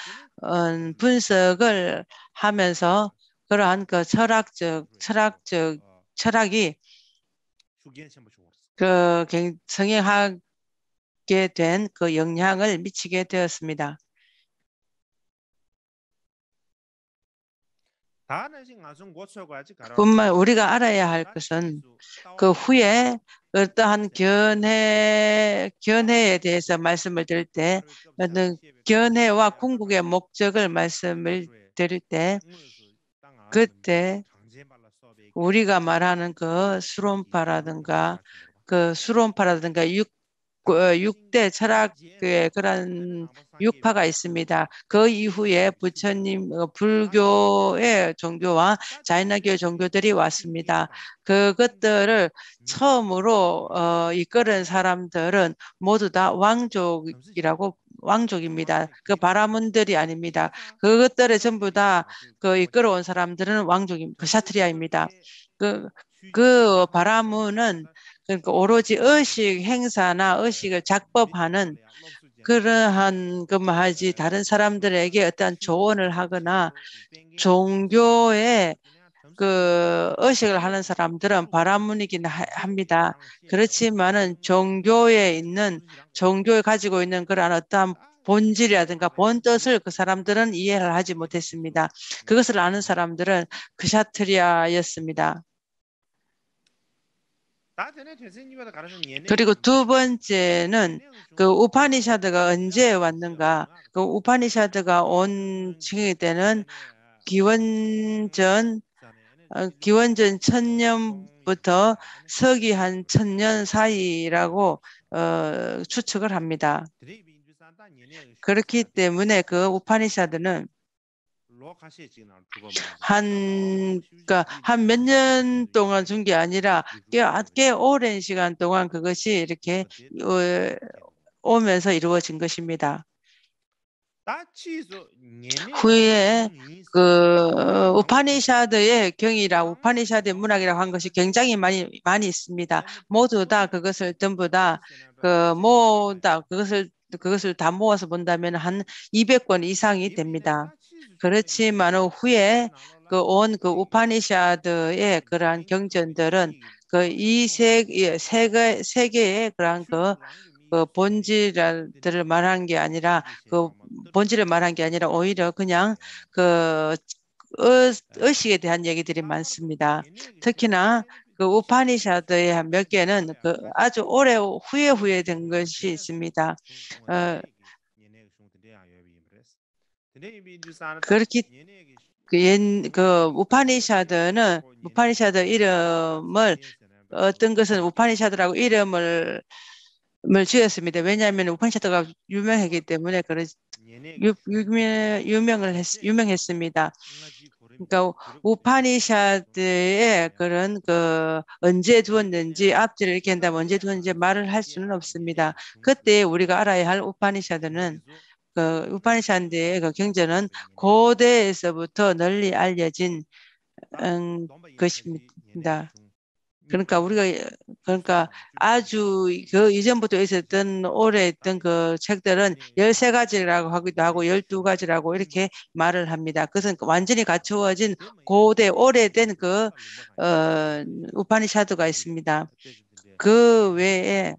어, 분석을 하면서 그러한 그 철학적 철학적 철학이 그 성행하게 된 그 영향을 미치게 되었습니다. 뿐만 우리가 알아야 할 것은 그 후에 어떠한 견해 견해에 대해서 말씀을 드릴 때 어떤 견해와 궁극의 목적을 그 말씀을 드릴 때 그때 우리가 말하는 그 수론파라든가 그 수론파라든가 육 6대 그, 어, 철학에 그런 육파가 있습니다. 그 이후에 부처님 어, 불교의 종교와 자이나교의 종교들이 왔습니다. 그것들을 처음으로 어, 이끌은 사람들은 모두 다 왕족이라고 왕족입니다. 그 바라문들이 아닙니다. 그것들의 전부 다 그 이끌어온 사람들은 왕족입니다. 그 샤트리아입니다. 네. 그, 그 바라문은 그러니까 오로지 의식 행사나 의식을 네. 작법하는 네, 그러한 것만 하지 다른 사람들에게 어떠한 조언을 하거나 종교의 그 의식을 하는 사람들은 바람문이긴 합니다. 그렇지만은 종교에 있는 종교에 가지고 있는 그런 어떠한 본질이라든가 본 뜻을 그 사람들은 이해를 하지 못했습니다. 그것을 아는 사람들은 그샤트리아였습니다. 그리고 두 번째는 그 우파니샤드가 언제 왔는가? 그 우파니샤드가 온 층이 되는 기원전 어, 기원전 천년부터 서기 한 천년 사이라고 어, 추측을 합니다. 그렇기 때문에 그 우파니샤드는 한, 그니까 한 몇 년 동안 준 게 아니라 꽤, 꽤 오랜 시간 동안 그것이 이렇게 어, 오면서 이루어진 것입니다. 후에 그 우파니샤드의 경이라 어? 우파니샤드의 문학이라고 한 것이 굉장히 많이 많이 있습니다. 어? 모두 다 그것을 전부 다그 네. 모다 그것을 그것을 다 모아서 본다면 한 200권 이상이 됩니다. 그렇지만 후에 그 온그 그, 그 네. 우파니샤드의 네. 그러한 경전들은 그 이 세계 세계 예, 세계의 그러한 그그 본질들을 말한 게 아니라 그 본질을 말한 게 아니라 오히려 그냥 그 의식에 대한 얘기들이 많습니다. 특히나 그 우파니샤드의 한몇 개는 그 아주 오래 후에 후에 된 것이 있습니다. 어, 그렇기 그, 옛, 그 우파니샤드는 우파니샤드 이름을 어떤 것은 우파니샤드라고 이름을 을 지었습니다. 왜냐하면 오픈샤드가 유명하기 때문에 그런 유명 유명을 했, 유명했습니다. 그러니까 오파니샤드에 그런 그 언제 두었는지 앞뒤를 이렇 한다면 언제 두었는지 말을 할 수는 없습니다. 그때 우리가 알아야 할오파니샤드는그 우파니샤드의 그 경전은 고대에서부터 널리 알려진 음, 음 것입니다. 그러니까 우리가 그러니까 아주 그 이전부터 있었던 오래 했던그 책들은 음. 열세 가지라고 하기도 하고 열두 가지라고 이렇게 음. 말을 합니다. 그것은 완전히 갖추어진 뭐 고대 오래된 그 아, 뭐 뭐 어, 우파니샤드가 있습니다. 음, 예. 그 외에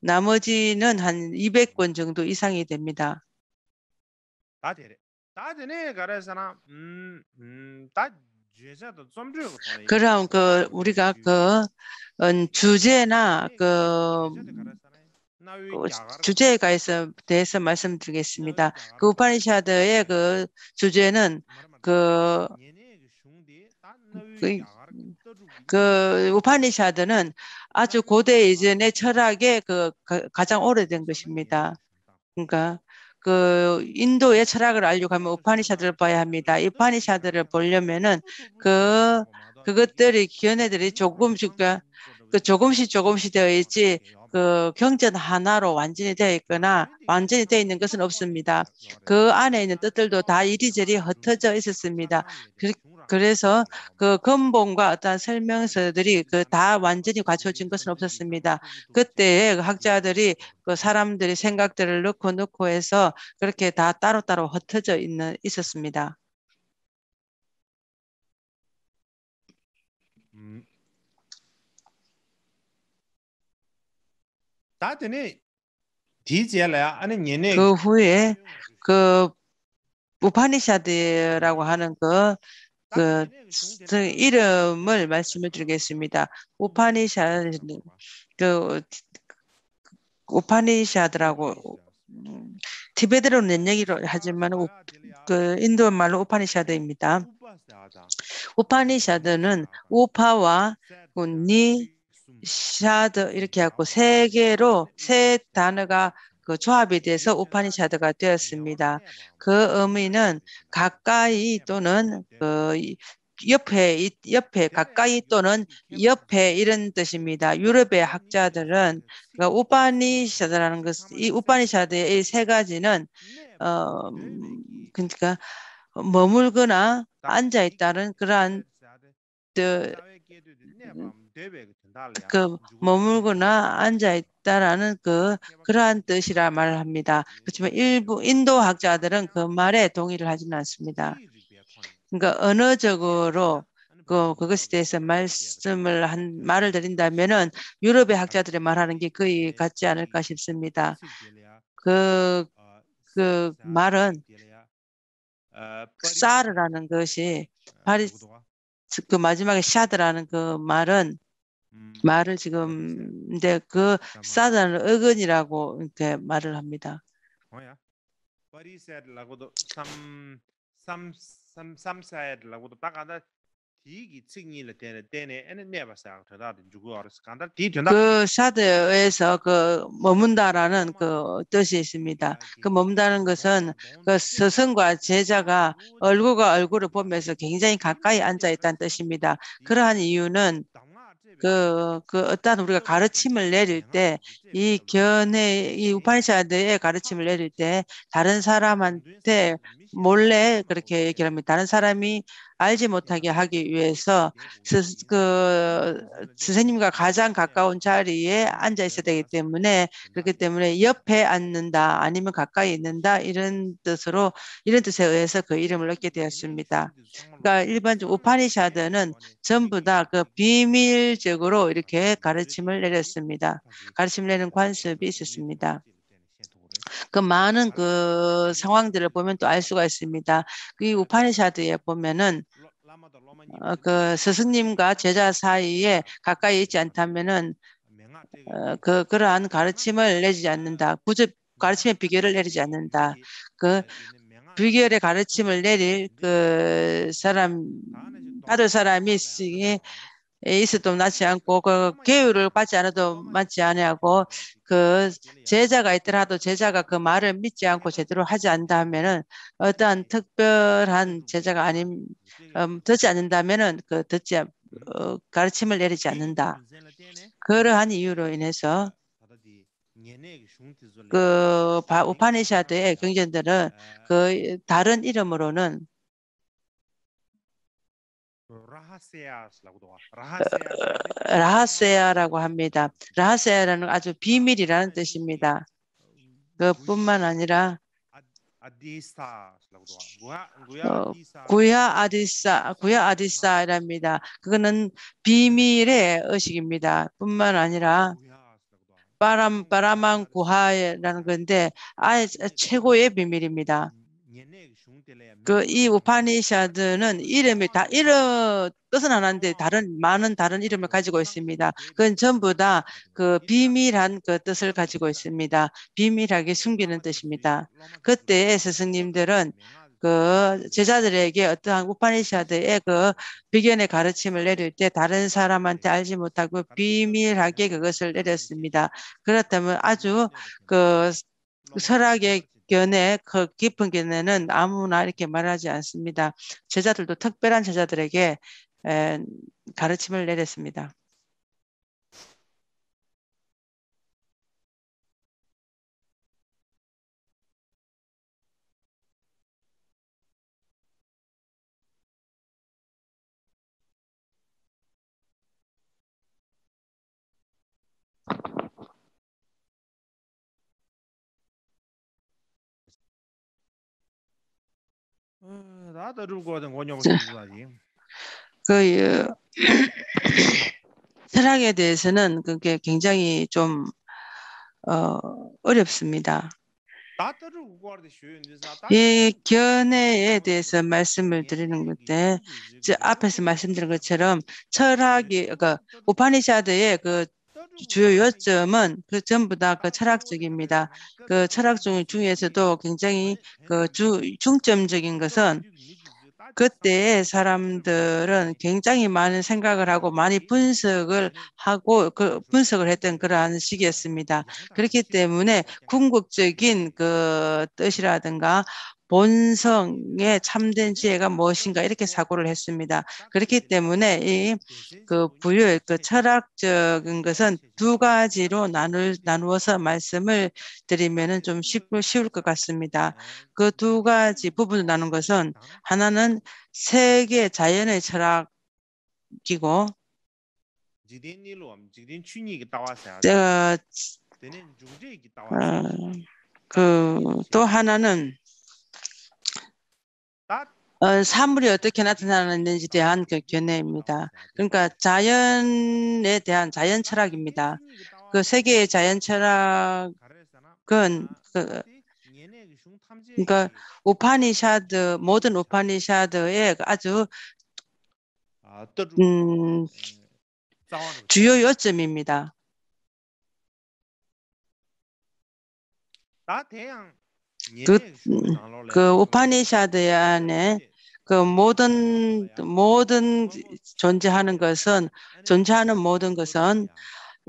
나머지는 한 200권 정도 이상이 됩니다. 다 되래. 다 되네. 그래서 음, 음, 다 그럼 그 우리가 예. 그 주제나 그, 음, 그 주제에 가해서 대해서 말씀드리겠습니다. 그 우파니샤드의 그 주제는 그, 그, 그, 그, 음, 그 우파니샤드는 아주 고대 이전의 철학의 그 가장 오래된 예, 것입니다. 그러니까 그 인도의 철학을 알려고 하면 우파니샤드를 봐야 합니다. 이 파니샤드를 보려면은 그 그것들이 견해들이 조금씩 그 조금씩 조금씩 되어 있지 그 경전 하나로 완전히 되어 있거나 완전히 되어 있는 것은 없습니다. 그 안에 있는 뜻들도 다 이리저리 흩어져 있었습니다. 음. 그래서 그 근본과 어떤 설명서들이 그 다 완전히 갖춰진 것은 없었습니다. 그때 학자들이 그 사람들이 생각들을 넣고 넣고 해서 그렇게 다 따로따로 흩어져 있는 있었습니다. 음. 그 후에 그 우파니샤드라고 하는 그 그, 이름을 말씀을 드리겠습니다. 우파니샤 그 우파니샤드라고 티베트로는 얘기로 하지만 우, 그 인도 말로 우파니샤드입니다. 우파니샤드는 우파와 니 샤드 이렇게 하고 세 개로 세 단어가 그조합에대해서 우파니샤드가 되었습니다. 그 의미는 가까이 또는 그 옆에 옆에 가까이 또는 옆에 이런 뜻입니다. 유럽의 학자들은 그 우파니샤드라는 것이 우파니샤드의 세 가지는 어 음, 그러니까 머물거나 앉아 있다는 그러한 그, 그 머물거나 앉아 있다라는 그 그러한 뜻이라 말을 합니다. 그렇지만 음. 일부 인도학자들은 그 말에 동의를 하지는 않습니다. 음. 그러니까 언어적으로 그 음. 그것에 대해서 말씀을 한 말을 드린다면은 유럽의 학자들이 말하는 게 거의 같지 않을까 싶습니다. 그그 그 말은 사르라는 것이 바리 그 마지막에 샤드라는 그 말은 음. 말을 지금 근데 그 사단을 어근이라고 이렇게 말을 합니다. 어, 그 샤드에 서그 머문다라는 그 뜻이 있습니다. 아, 그 머문다는 것은 그 스승과 제자가 얼굴과 얼굴을 보면서 굉장히 가까이 앉아 있다는 뜻입니다. 그러한 이유는 그, 그 어떤 우리가 가르침을 내릴 네, 때이 견해, 이 네. 우파니샤드의 가르침을 내릴 때 다른 네, 사람한테 몰래 그렇게 얘기를 합니다. 다른 사람이 알지 못하게 하기 위해서 스, 그 선생님과 가장 가까운 자리에 앉아 있어야 되기 때문에 그렇기 때문에 옆에 앉는다 아니면 가까이 있는다 이런 뜻으로 이런 뜻에 의해서 그 이름을 얻게 되었습니다. 그러니까 일반적 우파니샤드는 전부 다 그 비밀적으로 이렇게 가르침을 내렸습니다. 가르침 내는 관습이 있었습니다. 그 많은 그 상황들을 보면 또 알 수가 있습니다. 그 우파니샤드에 보면은 어, 그 스승님과 제자 사이에 가까이 있지 않다면은 어, 그 그러한 가르침을 내지 않는다. 구접 가르침의 비결을 내리지 않는다. 그 비결의 가르침을 내릴 그 사람 받을 사람이 있으니 예, 있어도 낫지 않고 그 계율을 받지 않아도 맞지 않냐고그 제자가 있더라도 제자가 그 말을 믿지 않고 제대로 하지 않다 면은 어떠한 특별한 제자가 아님 음, 듣지 않는다면은 그 듣지 어, 가르침을 내리지 않는다. 그러한 이유로 인해서 그 우파니샤드의 경전들은 그 다른 이름으로는 어, 라하세아라고 합니다. 라하세아라는 아주 비밀이라는 네, 뜻입니다. 음, 그뿐만 아니라 어, 구야 아디사 구야 아디사랍니다. 그거는 비밀의 의식입니다. 뿐만 아니라 아, 바람 음, 바람한 구하라는 건데 음, 아예 최고의 비밀입니다. 그 이 우파니샤드는 이름이 다 이름 뜻은 하나인데 어. 다른 많은 다른 이름을 가지고 그렇죠. 있습니다. 네. 그건 전부 다그 네. 비밀한 그 네. 뜻을 가지고 그렇죠. 있습니다. 비밀하게 숨기는 그렇죠. 뜻입니다. 그때 스승님들은 그 제자들에게 어떠한 우파니샤드의 그 비견의 가르침을 내릴 때 다른 사람한테 알지 못하고 비밀하게 그것을 내렸습니다. 그렇다면 아주 그설악의 견해, 그 깊은 견해는 아무나 이렇게 말하지 않습니다. 제자들도 특별한 제자들에게 가르침을 내렸습니다. Да, да, другого, да, он не 그 철학에 예. *coughs* 대해서는 그게 굉장히 좀 어, 어렵습니다. 이 예, 견해에 대해서 말씀을 드리는 예, 것데 앞에서 말씀드린 것처럼 철학이, 그러니 우파니샤드의 그 주요 요점은 그 전부 다 그 철학적입니다. 그 철학 중, 중에서도 굉장히 그 주, 중점적인 것은 그때 사람들은 굉장히 많은 생각을 하고 많이 분석을 하고 그 분석을 했던 그러한 시기였습니다. 그렇기 때문에 궁극적인 그 뜻이라든가 본성의 참된 지혜가 무엇인가 이렇게 사고를 했습니다. 그렇기 때문에 이그부유그 철학적인 것은 두 가지로 나눌 나누어서 말씀을 드리면은 좀 쉽, 쉬울 것 같습니다. 그 두 가지 부분을 나눈 것은 하나는 세계 자연의 철학이고 제 어, 어 그또 하나는 어, 사물이 어떻게 나타나는지 대한 그 견해입니다. 그러니까 자연에 대한 자연 철학입니다. 그 세계의 자연 철학은 그 그러니까 우파니샤드 모든 우파니샤드의 아주 음, 주요 요점입니다. 그, 그 우파니샤드 안에 그 모든 모든 존재하는 것은 존재하는 모든 것은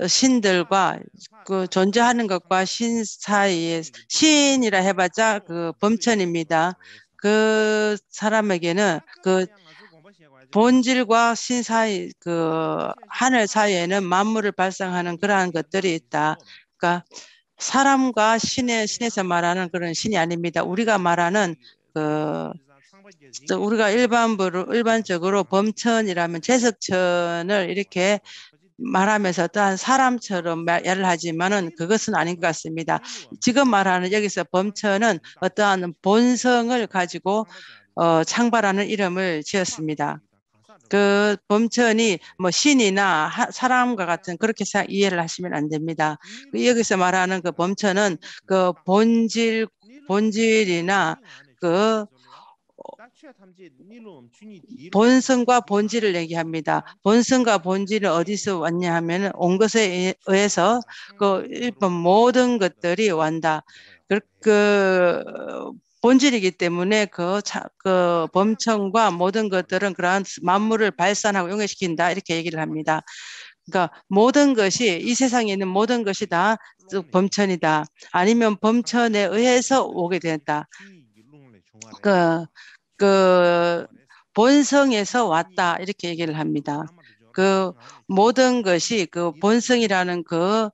신들과 그 존재하는 것과 신 사이에 시이라 해봤자 그 범천입니다. 그 사람에게는 그 본질과 신 사이 그 하늘 사이에는 만물을 발생하는 그러한 것들이 있다. 그러니까 사람과 신의 신에서 말하는 그런 신이 아닙니다. 우리가 말하는 그 우리가 일반부로 일반적으로 범천이라면 재석천을 이렇게 말하면서 또한 사람처럼 말을 하지만은 그것은 아닌 것 같습니다. 지금 말하는 여기서 범천은 어떠한 본성을 가지고 어, 창발하는 이름을 지었습니다. 그 범천이 뭐 신이나 사람과 같은 그렇게 이해를 하시면 안 됩니다. 음. 그 여기서 말하는 그 범천은 그 본질 본질이나 그 본성과 본질을 얘기합니다. 본성과 본질은 어디서 왔냐 하면 온 것에 의해서 그 일본 모든 것들이 완다. 음. 그, 그 본질이기 때문에 그, 그 범청과 모든 것들은 그러한 만물을 발산하고 용해시킨다 이렇게 얘기를 합니다. 그러니까 모든 것이 이 세상에 있는 모든 것이 다 범천이다. 아니면 범천에 의해서 오게 된다. 그, 그 본성에서 왔다 이렇게 얘기를 합니다. 그 모든 것이 그 본성이라는 그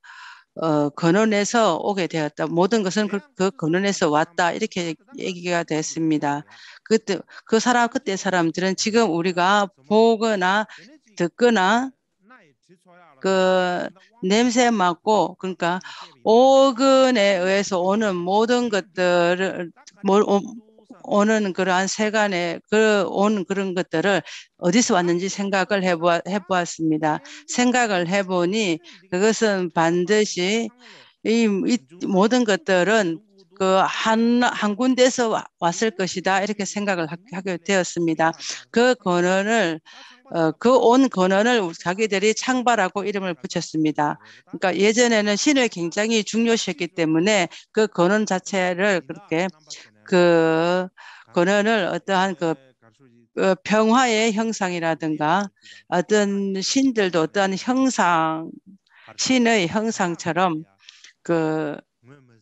어, 근원에서 오게 되었다. 모든 것은 그, 그 근원에서 왔다. 이렇게 얘기가 됐습니다. 그때, 그 사람, 그때 사람들은 지금 우리가 보거나 듣거나 그 냄새 맡고 그러니까 오근에 의해서 오는 모든 것들을 오는 그러한 세간에 그 온 그런 것들을 어디서 왔는지 생각을 해보아, 해보았습니다. 생각을 해보니 그것은 반드시 이, 이 모든 것들은 그 한 한 군데서 왔을 것이다 이렇게 생각을 하게 되었습니다. 그 근원을 어, 그온 근원을 자기들이 창바라고 이름을 붙였습니다. 그러니까 예전에는 신을 굉장히 중요시했기 때문에 그 근원 자체를 그렇게 그 고난을 어떠한 그 어, 평화의 형상이라든가 그 어떤 신들도 네. 어떠한 형상 신의 그 형상처럼 그, 뭐, 뭐, 뭐,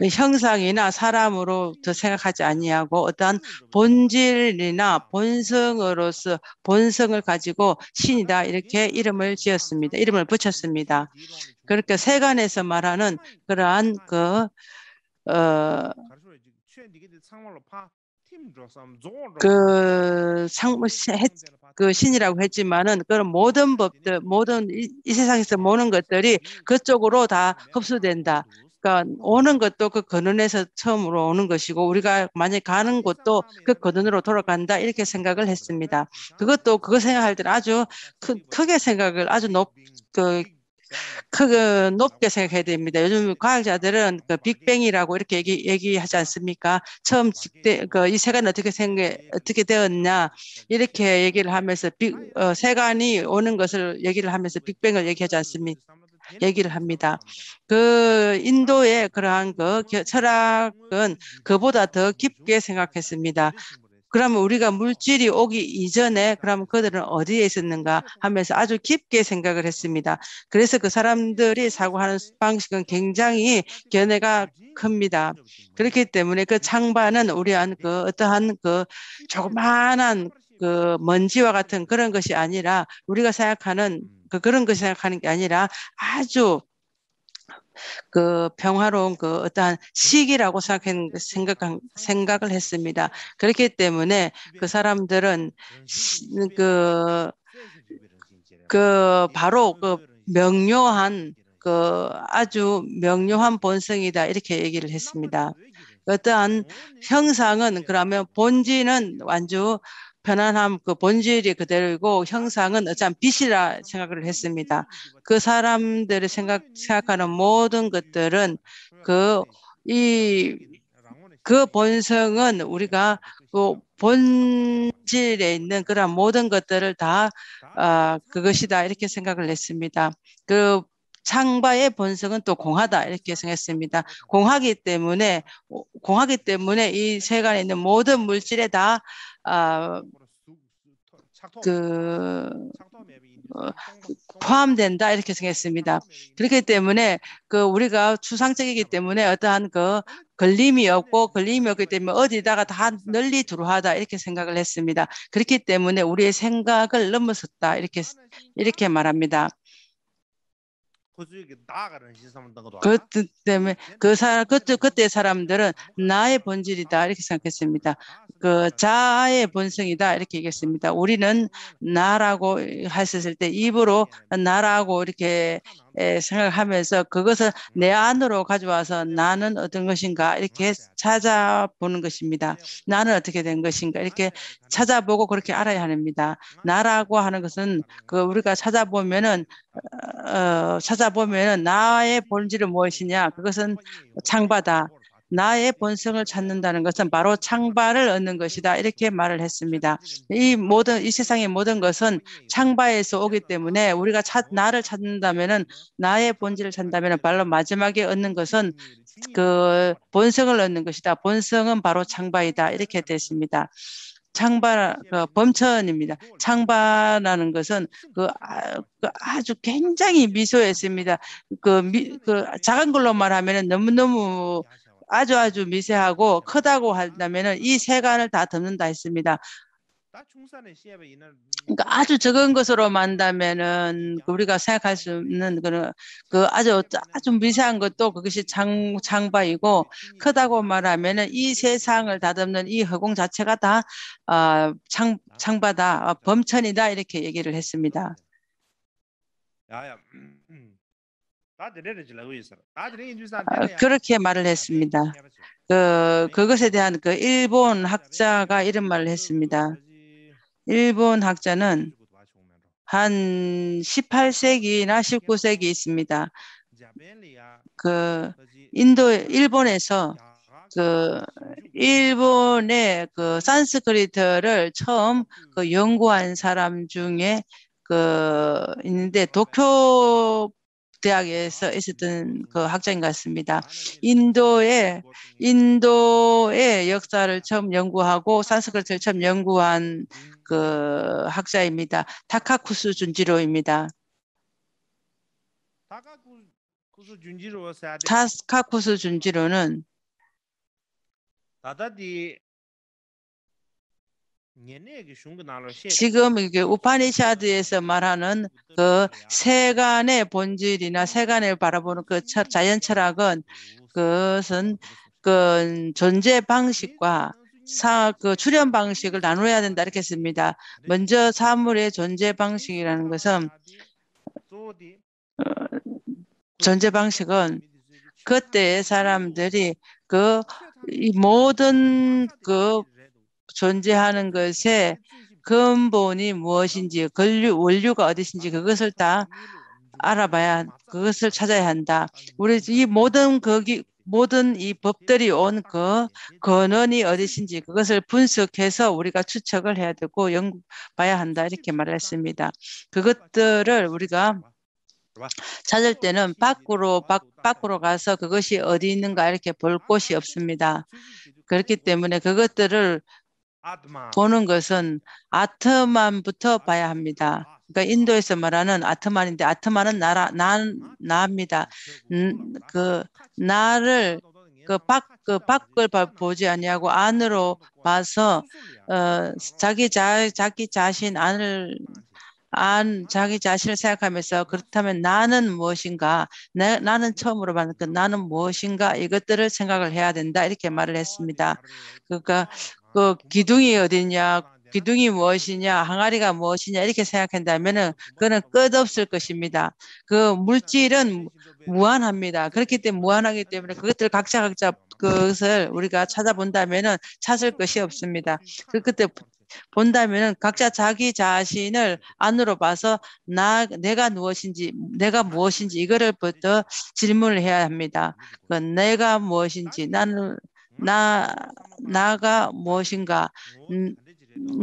그 형상이나 사람으로 더 생각하지 아니하고 어떠한 본질이나 아, 본성으로서 본성을 가지고 신이다 이렇게 이름을 지었습니다. 이름을 붙였습니다. 그렇게 세간에서 말하는 그러한 그 어, 그, 상, 뭐, 그 신이라고 했지만은 그런 모든 법들, 모든 이, 이 세상에서 모든 것들이 그쪽으로 다 흡수된다. 그러니까 오는 것도 그 근원에서 처음으로 오는 것이고 우리가 만약 가는 곳도 그 근원으로 돌아간다 이렇게 생각을 했습니다. 그것도 그거 생각할 때는 아주 크, 크게 생각을 아주 높, 그 크게 음. 높게 생각해야 됩니다. 요즘 과학자들은 그 빅뱅이라고 이렇게 얘기, 하지 않습니까? 처음 그이 세간 어떻게 생겨 어떻게 되었냐 이렇게 얘기를 하면서 빅 어, 세간이 오는 것을 얘기를 하면서 빅뱅을 얘기하지 않습니까? 얘기를 합니다. 그 인도의 그러한 그 철학은 그보다 더 깊게 생각했습니다. 그러면 우리가 물질이 오기 이전에 그러면 그들은 어디에 있었는가 음. 하면서 아주 깊게 생각을 했습니다. 그래서 그 사람들이 사고하는 방식은 굉장히 견해가 큽니다. 그렇기 때문에 그 창반은 우리한 그 어떠한 그 조그만한 그 먼지와 같은 그런 것이 아니라 우리가 생각하는 그 그런 것을 생각하는 게 아니라 아주 그 평화로운 그 어떠한 시기라고 생각한 생각을 했습니다. 그렇기 때문에 그 사람들은 그그 그 바로 그 명료한 그 아주 명료한 본성이다 이렇게 얘기를 했습니다. 어떠한 형상은 그러면 본질은 완주 편안함 그 본질이 그대로이고 형상은 어차피 빛이라 생각을 했습니다. 그 사람들의 생각 생각하는 모든 것들은 그이그 그 본성은 우리가 그 본질에 있는 그런 모든 것들을 다 아, 그것이다 이렇게 생각을 했습니다. 그 창바의 본성은 또 공하다 이렇게 생각했습니다. 공하기 때문에 공하기 때문에 이 세간에 있는 모든 물질에 다 아, 그 어, 포함된다 이렇게 생각했습니다. 그렇기 때문에 그 우리가 추상적이기 때문에 어떠한 그 걸림이 없고 걸림이 없기 때문에 어디다가 다 널리 들어하다 이렇게 생각을 했습니다. 그렇기 때문에 우리의 생각을 넘어섰다 이렇게 이렇게 말합니다. 그것 때문에 그 사람 그때 그때 사람들은 나의 본질이다 이렇게 생각했습니다. 그 자아의 본성이다 이렇게 얘기했습니다. 우리는 나라고 했었을 때 입으로 나라고 이렇게 예, 생각하면서 그것을 내 안으로 가져와서 나는 어떤 것인가 이렇게 찾아보는 것입니다. 나는 어떻게 된 것인가 이렇게 찾아보고 그렇게 알아야 합니다. 나라고 하는 것은 그 우리가 찾아보면은 어, 어 찾아보면은 나의 본질은 무엇이냐 그것은 창바다 나의 본성을 찾는다는 것은 바로 창바를 얻는 것이다. 이렇게 말을 했습니다. 이 모든 이 세상의 모든 것은 창바에서 오기 때문에 우리가 찾, 나를 찾는다면은 나의 본질을 찾는다면은 바로 마지막에 얻는 것은 그 본성을 얻는 것이다. 본성은 바로 창바이다. 이렇게 됐습니다. 창바 어, 그 범천입니다. 창바라는 것은 그, 아주 굉장히 미소했습니다. 그, 미, 그 작은 걸로 말하면 너무너무 아주 아주 미세하고 크다고 한다면은 이 세간을 다 덮는다 했습니다. 그러니까 아주 적은 것으로 만다면은 그렇죠. 우리가 생각할 수 있는 그런 그 아주 아주 미세한 것도 그것이 장 장바이고 네, 네. 크다고 말하면은 이 세상을 다듬는 이 허공 자체가 다 어, 아, 창 아, 장바다 아, 그렇죠. 범천이다 이렇게 얘기를 했습니다. 네. 아, 그렇게 그 말을 했습니다. 그 그것에 대한 그 일본 학자가 이런 말을 그 했습니다. 일본 학자는 그 한 18세기나 19세기 있습니다. 그 인도 일본에서 그 일본의 그 산스크리트를 처음 음. 그 연구한 사람 중에 그 있는데 도쿄 대학에서 있었던 그 학자인 것 같습니다. 인도의 인도의 역사를 처음 연구하고 산스크리트를 처음 연구한 그 학자입니다. 타카쿠스 준지로입니다. 타카쿠스 준지로는 지금 이게 우파니샤드에서 말하는 그 세간의 본질이나 세간을 바라보는 그 자연 철학은 그것은 그 존재 방식과 사 그 출현 방식을 나누어야 된다 이렇게 했습니다. 먼저 사물의 존재 방식이라는 것은 어, 존재 방식은 그때 사람들이 그 모든 그 존재하는 것의 근본이 무엇인지, 근류, 원류가 어디신지 그것을 다 알아봐야 그것을 찾아야 한다. 우리 이 모든 거기 모든 이 법들이 온 그 근원이 어디신지 그것을 분석해서 우리가 추측을 해야 되고 연구 봐야 한다 이렇게 말했습니다. 그것들을 우리가 찾을 때는 밖으로 밖, 밖으로 가서 그것이 어디 있는가 이렇게 볼 곳이 없습니다. 그렇기 때문에 그것들을 보는 것은 아트만부터 봐야 합니다. 그러니까 인도에서 말하는 아트만인데 아트만은 나라 난 나입니다. 그 나를 그 밖 그 밖을 보지 아니하고 안으로 봐서 어 자기 자 자기 자신 안을 안 자기 자신을 생각하면서 그렇다면 나는 무엇인가 나, 나는 처음으로 받는그 나는 무엇인가 이것들을 생각을 해야 된다 이렇게 말을 했습니다. 그러니까 그 기둥이 어딨냐, 기둥이 무엇이냐, 항아리가 무엇이냐 이렇게 생각한다면그거는 끝없을 것입니다. 그 물질은 무한합니다. 그렇기 때문에 무한하기 때문에 그것들 각자 각자 그것을 우리가 찾아본다면 찾을 것이 없습니다. 그 그때 본다면 각자 자기 자신을 안으로 봐서 나 내가 무엇인지 내가 무엇인지 이거를부터 질문을 해야 합니다. 그 내가 무엇인지 나는 나 나가 무엇인가 음,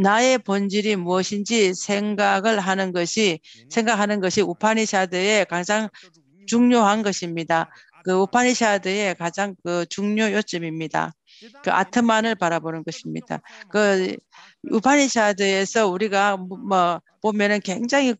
나의 본질이 무엇인지 생각을 하는 것이 생각하는 것이 우파니샤드의 가장 중요한 것입니다. 그 우파니샤드의 가장 그 중요 요점입니다. 그 아트만을 바라보는 것입니다. 그 우파니샤드에서 우리가 뭐, 뭐 보면은 굉장히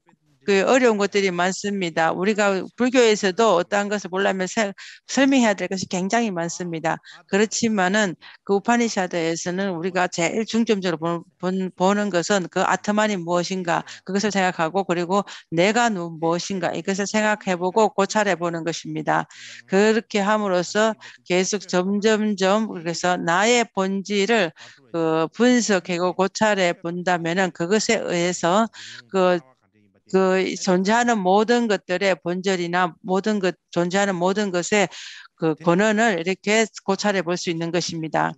그 어려운 것들이 많습니다. 우리가 불교에서도 어떠한 것을 몰라면 세, 설명해야 될 것이 굉장히 많습니다. 그렇지만은 그 우파니샤드에서는 우리가 제일 중점적으로 보, 본, 보는 것은 그 아트만이 무엇인가 그것을 생각하고 그리고 내가 무엇인가 이것을 생각해보고 고찰해보는 것입니다. 그렇게 함으로써 계속 점점점 그래서 나의 본질을 그 분석하고 고찰해 본다면은 그것에 의해서 그그 존재하는 모든 것들의 본질이나 모든 것 존재하는 모든 것의 그권한을 네. 이렇게 고찰해 볼 수 있는 것입니다.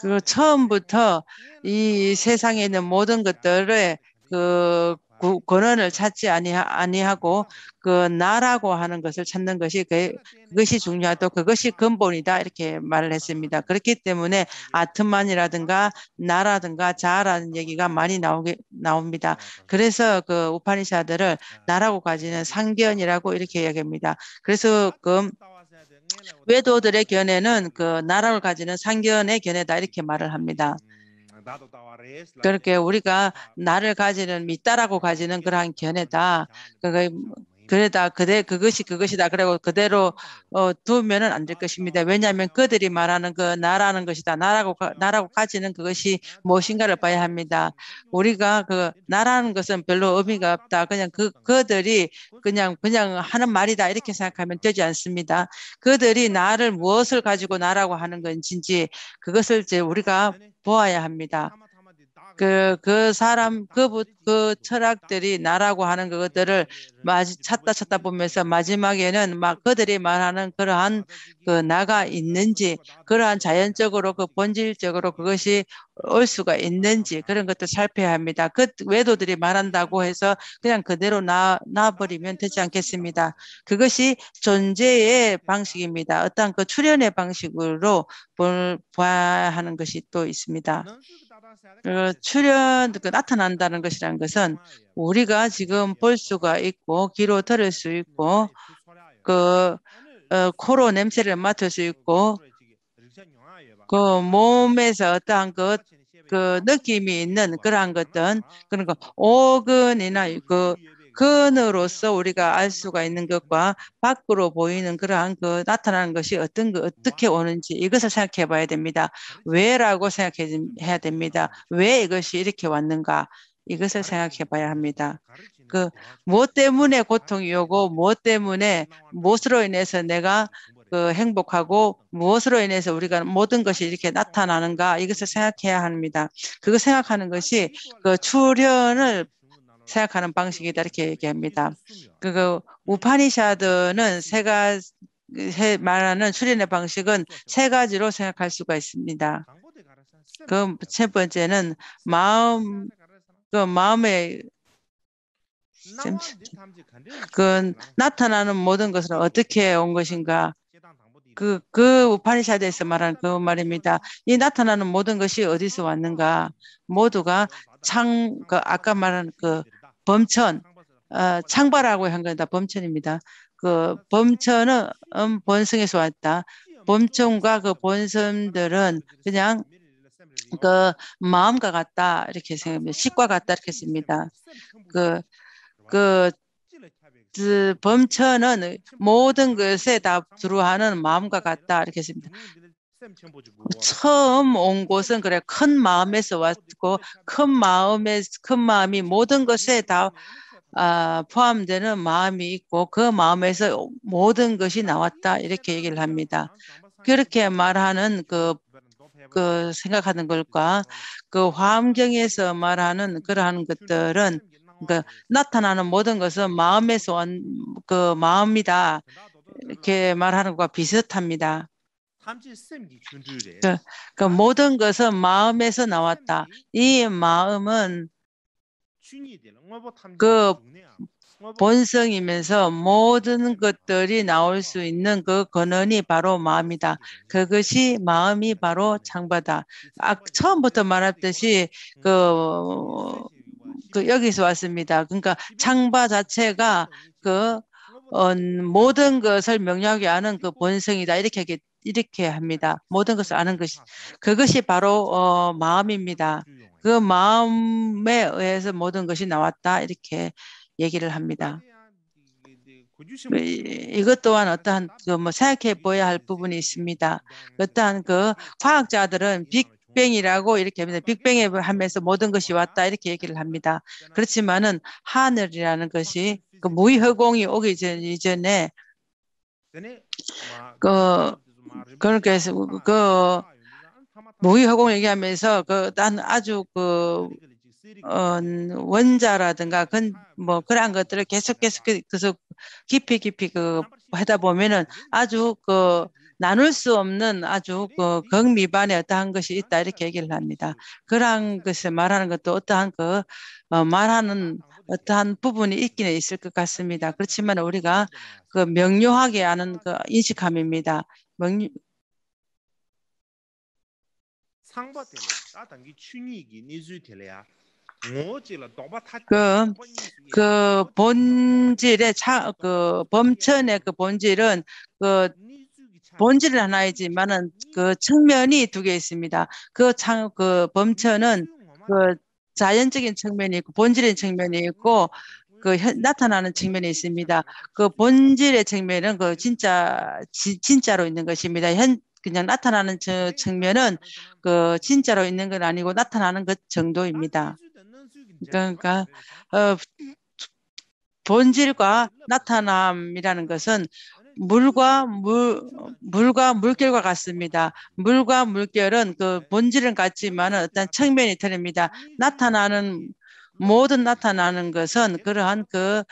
그 처음부터 이 세상에 있는 모든 것들의 그 구, 권한을 찾지 아니하, 고그 나라고 하는 것을 찾는 것이 그, 그것이 중요하고 그것이 근본이다 이렇게 말을 했습니다. 그렇기 때문에 아트만이라든가 나라든가 자아라는 얘기가 많이 나오게 나옵니다. 그래서 그 우파니샤들을 나라고 가지는 상견이라고 이렇게 이야기합니다. 그래서 그 외도들의 견해는 그 나라를 가지는 상견의 견해다 이렇게 말을 합니다. 그렇게 우리가 아, 나를 가지는 믿다라고 가지는 그러한 견해다. 아, 네. 그게 그러다 그대 그것이 그것이다 그리고 그대로 음. 어, 두면은 안 될 것입니다. 왜냐하면 그들이 말하는 그 나라는 것이다. 나라고 나라고 가지는 그것이 무엇인가를 봐야 합니다. 우리가 그 나라는 것은 별로 의미가 없다. 그냥 그 그들이 그냥 그냥 하는 말이다 이렇게 생각하면 되지 않습니다. 그들이 나를 무엇을 가지고 나라고 하는 건지 그것을 이제 우리가 보아야 합니다. 그, 그 사람, 그, 그 철학들이 나라고 하는 그것들을 마지, 찾다 찾다 보면서 마지막에는 막 그들이 말하는 그러한 그 나가 있는지, 그러한 자연적으로 그 본질적으로 그것이 올 수가 있는지 그런 것도 살펴야 합니다. 그 외도들이 말한다고 해서 그냥 그대로 나, 놔버리면 되지 않겠습니다. 그것이 존재의 방식입니다. 어떤 그출연의 방식으로 볼, 봐야 하는 것이 또 있습니다. 그 어, 출현, 그 나타난다는 것이란 것은 우리가 지금 볼 수가 있고 귀로 들을 수 있고 그 어, 코로 냄새를 맡을 수 있고 그 몸에서 어떠한 것, 그 느낌이 있는 그러한 것들 그런 거 오근이나 그 근으로서 우리가 알 수가 있는 것과 밖으로 보이는 그러한 그 나타나는 것이 어떤 거 어떻게 오는지 이것을 생각해 봐야 됩니다. 왜라고 생각해야 됩니다. 왜 이것이 이렇게 왔는가? 이것을 생각해 봐야 합니다. 그, 무엇 뭐 때문에 고통이 오고, 무엇 뭐 때문에, 무엇으로 인해서 내가 그 행복하고, 무엇으로 인해서 우리가 모든 것이 이렇게 나타나는가, 이것을 생각해야 합니다. 그거 생각하는 것이 그 출현을 생각하는 방식이다 이렇게 얘기합니다. 그리 우파니샤드는 세 가지 말하는 수련의 방식은 그렇죠. 세 가지로 생각할 수가 있습니다. 그 첫 번째는 마음 그 마음의 그 나타나는 모든 것을 어떻게 온 것인가 그, 그, 그 우파니샤드에서 말하는 그 말입니다. 이 나타나는 모든 것이 어디서 왔는가 모두가 그 창, 그 아까 말한 그 범천 아, 어, 창바라고 한니다 범천입니다. 그 범천은 음, 본성에서 왔다. 범천과 그 본성들은 그냥 그 마음과 같다 이렇게 생각합니다. 식과 같다 이렇게 씁니다. 그그 그, 그 범천은 모든 것에 다들어하는 마음과 같다 이렇게 씁니다. 뭐 처음 온 곳은 그래 큰 마음에서 왔고 큰 마음에 큰 마음이 모든 것에 다 아, 포함되는 마음이 있고 그 마음에서 모든 것이 나왔다 이렇게 얘기를 합니다. 그렇게 말하는 그그 그 생각하는 것과 그 화엄경에서 말하는 그러한 것들은 그 나타나는 모든 것은 마음에서 온 그 마음이다 이렇게 말하는 것과 비슷합니다. 그, 그 모든 것은 마음에서 나왔다. 이 마음은 그 본성이면서 모든 네, 것들이 네, 나올 네. 수 있는 그 근원이 바로 마음이다. 그것이 마음이 바로 창바다. 아, 처음부터 말했듯이 그, 그, 그 여기서 왔습니다. 그러니까 창바 자체가 그 어, 모든 것을 명료하게 아는 그 본성이다 이렇게 이렇게 합니다. 모든 것을 아는 것이 아, 네. 그것이 바로 어, 마음입니다. 그 마음에 의해서 모든 것이 나왔다 이렇게 얘기를 합니다. 아, 네. 네, 이것 또한 어떠한 그뭐 생각해 보아야 할 부분이 있습니다. 어떠한 그 과학자들은 빅뱅이라고 이렇게 합니다. 빅뱅에 하면서 모든 것이 왔다 이렇게 얘기를 합니다. 그렇지만은 하늘이라는 아, 것이 그 무의허공이 오기 전 이전에 그 그러니까 그 무위허공 그, 그 얘기하면서 그 난 아주 그 어, 원자라든가 그뭐 그러한 것들을 계속 계속 계속 그, 깊이 깊이 그 하다 보면은 아주 그 나눌 수 없는 아주 그 극미반의 어떠한 것이 있다 이렇게 얘기를 합니다. 그러한 것을 말하는 것도 어떠한 그 어, 말하는 어떠한 부분이 있기는 있을 것 같습니다. 그렇지만 우리가 그 명료하게 아는 그 인식함입니다. m a 상바 때문 따당기 춘이기 니즈 때문에야 그, 그 본질의 차, 그 범천의 그 본질은 그 본질은 하나이지만은 그 측면이 두 개 있습니다. 그 창, 그 범천은 그, 그 자연적인 측면이 있고 본질인 측면이 있고 그 나타나는 측면이 있습니다. 그 본질의 측면은 그 진짜 지, 진짜로 있는 것입니다. 현 그냥 나타나는 저 측면은 그 진짜로 있는 건 아니고 나타나는 것 정도입니다. 그러니까 어, 본질과 나타남이라는 것은 물과 물 물과 물결과 같습니다. 물과 물결은 그 본질은 같지만 어떤 측면이 다릅니다. 나타나는 모든 나타나는 것은 그러한 그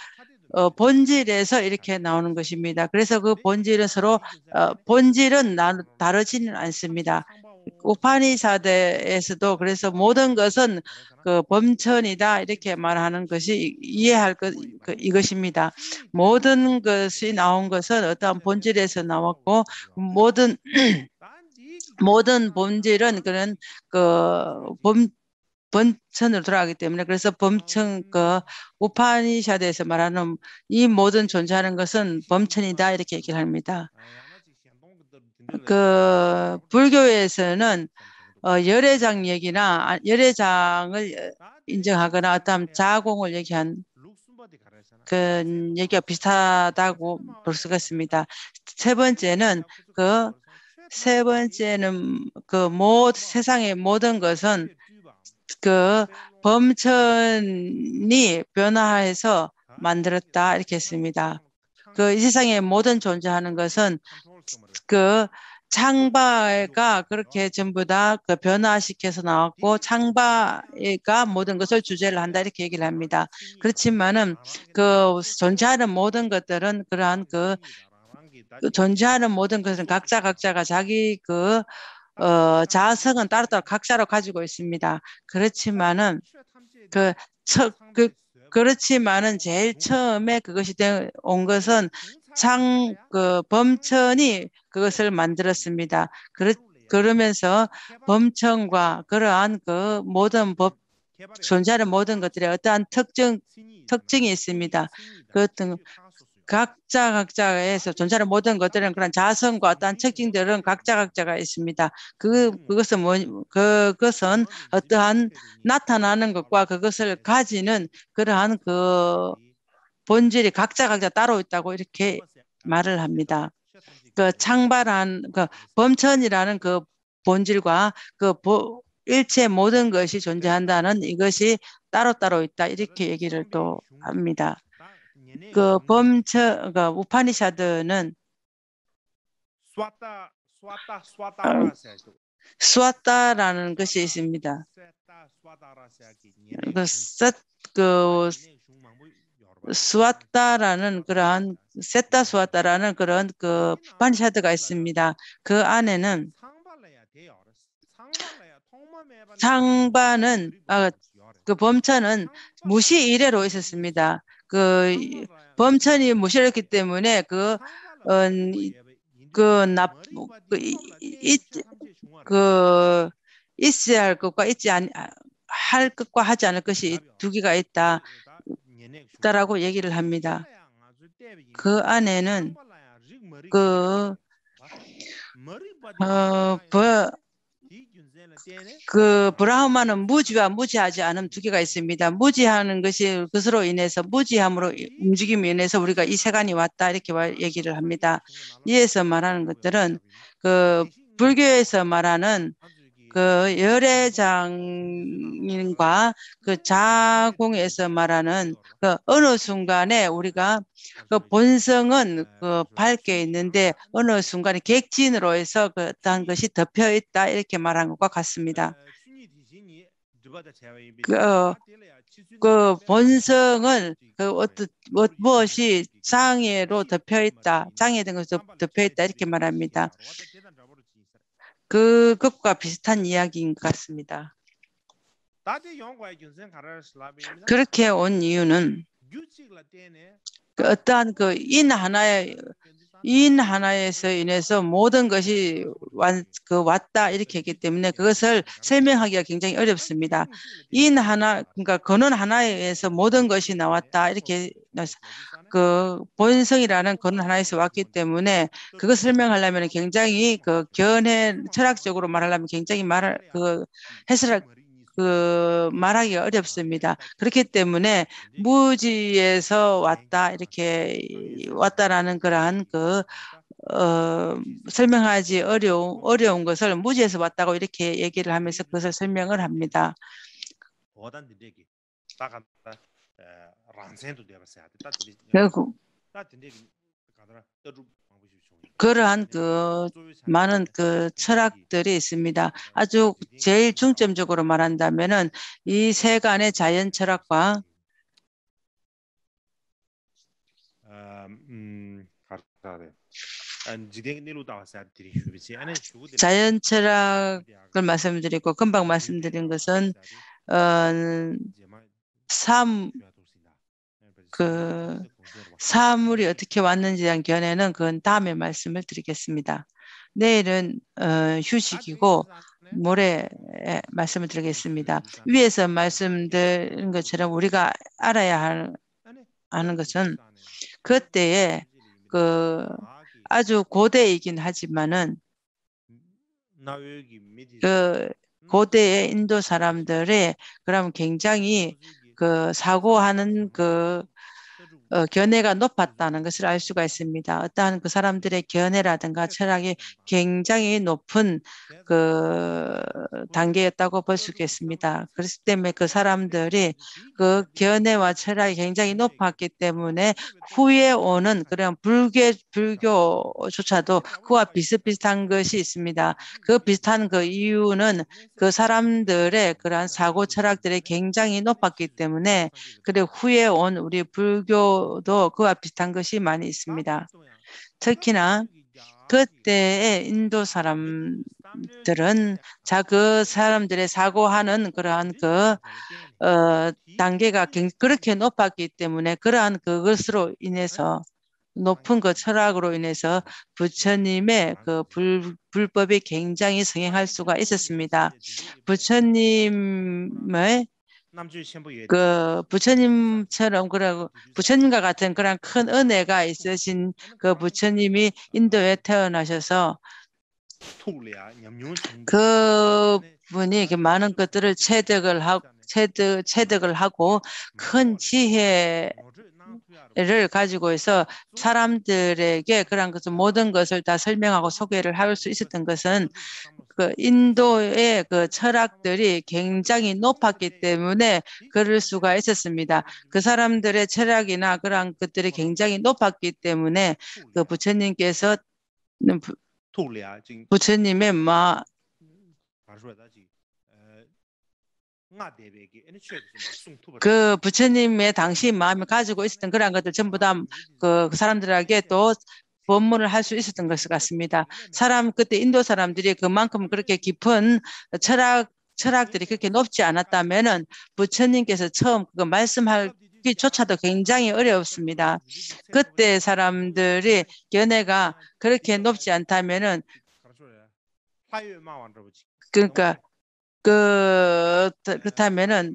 어, 본질에서 이렇게 나오는 것입니다. 그래서 그 본질은 서로 어, 본질은 나, 다르지는 않습니다. 우파니사대에서도 그래서 모든 것은 그 범천이다 이렇게 말하는 것이 이해할 것 그, 이것입니다. 모든 것이 나온 것은 어떠한 본질에서 나왔고 모든 *clears throat* 모든 본질은 그런 그 범, 번천으로 돌아가기 때문에 그래서 범천 아. 그 우파니샤드에서 말하는 이 모든 존재하는 것은 범천이다 이렇게 얘기를 합니다. 아, 그 불교에서는 어, 열애장 얘기나 아, 열애장을 네. 인정하거나 어떤 예, 예. 자공을 얘기한 그 뭐 얘기가 비슷하다고 볼 수가 뭐 있습니다. 세 번째는 그세 그 뭐 번째는 그 모, 세상의 모든 것은 그그 범천이 변화해서 만들었다 이렇게 했습니다. 그 이 세상에 모든 존재하는 것은 그 창바가 그렇게 전부 다 그 변화시켜서 나왔고 창바가 모든 것을 주제를 한다 이렇게 얘기를 합니다. 그렇지만은 그 존재하는 모든 것들은 그러한 그, 그 존재하는 모든 것은 각자 각자가 자기 그 어, 자아성은 따로따로 각자로 가지고 있습니다. 그렇지만은 그, 처, 그 그렇지만은 제일 처음에 그것이 된 온 것은 창그 범천이 그것을 만들었습니다. 그렇 그러면서 범천과 그러한 그 모든 법 존재하는 모든 것들의 어떠한 특징 특징이 있습니다. 그것은 각자 각자에서 존재하는 모든 것들은 그런 자성과 어떤한 특징들은 각자 각자가 있습니다. 그 음. 그것은 뭐 그, 그것은 어떠한 나타나는 것과 그것을 가지는 그러한 그 본질이 각자 각자 따로 있다고 이렇게 말을 합니다. 그 창발한 그 범천이라는 그 본질과 그 보, 일체 모든 것이 존재한다는 이것이 따로따로 있다 이렇게 얘기를 또 합니다. 그 범처 그니까 우파니샤드는 스와타라는 아, 것이 있습니다. 그, 그, 셋, 그 스와타라는 그러한 세타 스와타라는 그런 그 판샤드가 그 있습니다. 그 안에는 상반은 아, 그 범차는 무시 이래로 있었습니다. 그 범천이 무시했기 때문에 그, 어, 그, 나, 그, 이, 그, 그, 뭐 그, 그 있어야 할 것과 있지 않, 아, 할 것과 하지 않을 것이 두 개가 있다. 라고 얘기를 합니다. 그 안에는 그, 어, 그 브라흐마는 무지와 무지하지 않음 두 개가 있습니다. 무지하는 것이 그것으로 인해서 무지함으로 움직임에 인해서 우리가 이 세간이 왔다 이렇게 얘기를 합니다. 이에서 말하는 것들은 그 불교에서 말하는 그 열애장인과 그 자궁에서 말하는 그 어느 순간에 우리가 그 본성은 그 밝게 있는데 어느 순간에 객진으로 해서 그 어떤 것이 덮여 있다 이렇게 말한 것과 같습니다. 그, 어, 그 본성은 그 어떤 뭐, 무엇이 장애로 덮여 있다, 장애된 것으로 덮여 있다 이렇게 말합니다. 그것과 비슷한 이야기인 것 같습니다. 그렇게 온 이유는 그 어떠한 그인 하나의 인 하나에서 인해서 모든 것이 왔그 왔다 이렇게 했기 때문에 그것을 설명하기가 굉장히 어렵습니다. 인 하나 그러니까 근원 하나에 서 모든 것이 나왔다 이렇게 그 본성이라는 근원 하나에서 왔기 때문에 그것 설명하려면 굉장히 그 견해 철학적으로 말하려면 굉장히 말그 해설 그 말하기 어렵습니다. 그렇기 때문에 무지에서 왔다 이렇게 왔다라는 그러한 그 어, 설명하지 어려운 어려운 것을 무지에서 왔다고 이렇게 얘기를 하면서 그것을 설명을 합니다. 결국 그러한 그 많은 그 철학들이 있습니다. 아주 제일 중점적으로 말한다면은 이 세간의 자연 철학과 자연 철학을 말씀드리고 금방 말씀드린 것은 어, 삼그 사물이 어떻게 왔는지에 대한 견해는 그건 다음에 말씀을 드리겠습니다. 내일은 어, 휴식이고 모레 예, 말씀을 드리겠습니다. 네, 위에서 말씀드린 것처럼 우리가 알아야 하는 것은 그때에 그, 그 아주 고대이긴 하지만은 그 음. 고대의 인도 사람들의 그럼 굉장히 그, 그 사고하는 음. 그 어, 견해가 높았다는 것을 알 수가 있습니다. 어떠한 그 사람들의 견해라든가 네. 철학이 굉장히 높은 그 단계였다고 볼 수 있겠습니다. 그렇기 때문에 그 사람들이 그 견해와 철학이 굉장히 높았기 때문에 후에 오는 그런 불교, 불교조차도 그와 비슷비슷한 것이 있습니다. 그 비슷한 그 이유는 그 사람들의 그러한 사고 철학들이 굉장히 높았기 때문에 그래 후에 온 우리 불교 인도도 그와 비슷한 것이 많이 있습니다. 특히나 그때의 인도 사람들은 자그 사람들의 사고하는 그러한 그 어, 단계가 그렇게 높았기 때문에 그러한 그것으로 인해서 높은 그 철학으로 인해서 부처님의 그 불, 불법이 굉장히 성행할 수가 있었습니다. 부처님의 그 부처님처럼 그러고 부처님과 같은 그런 큰 은혜가 있으신 그 부처님이 인도에 태어나셔서 그 분이 많은 것들을 체득을 하고 체득, 체득을 하고 큰 지혜 를 가지고 해서 사람들에게 그런 것을 모든 것을 다 설명하고 소개를 할 수 있었던 것은 그 인도의 그 철학들이 굉장히 높았기 때문에 그럴 수가 있었습니다. 그 사람들의 철학이나 그런 것들이 굉장히 높았기 때문에 그 부처님께서 부처님의 마그 부처님의 당시 마음을 가지고 있었던 그런 것들 전부 다그 아, 사람들에게 네. 또 법문을 할 수 있었던 것 그렇죠. 같습니다. 사람 그때 인도 사람들이 그만큼 그렇게 깊은 철학 철학들이 아, 그렇게 높지 않았다면은 부처님께서 처음 그거 말씀할 조차도 굉장히 아, 어려웠습니다. 그때 사람들이 견해가 그렇게 높지 않다면은 그러니까 그, 그 그렇다면은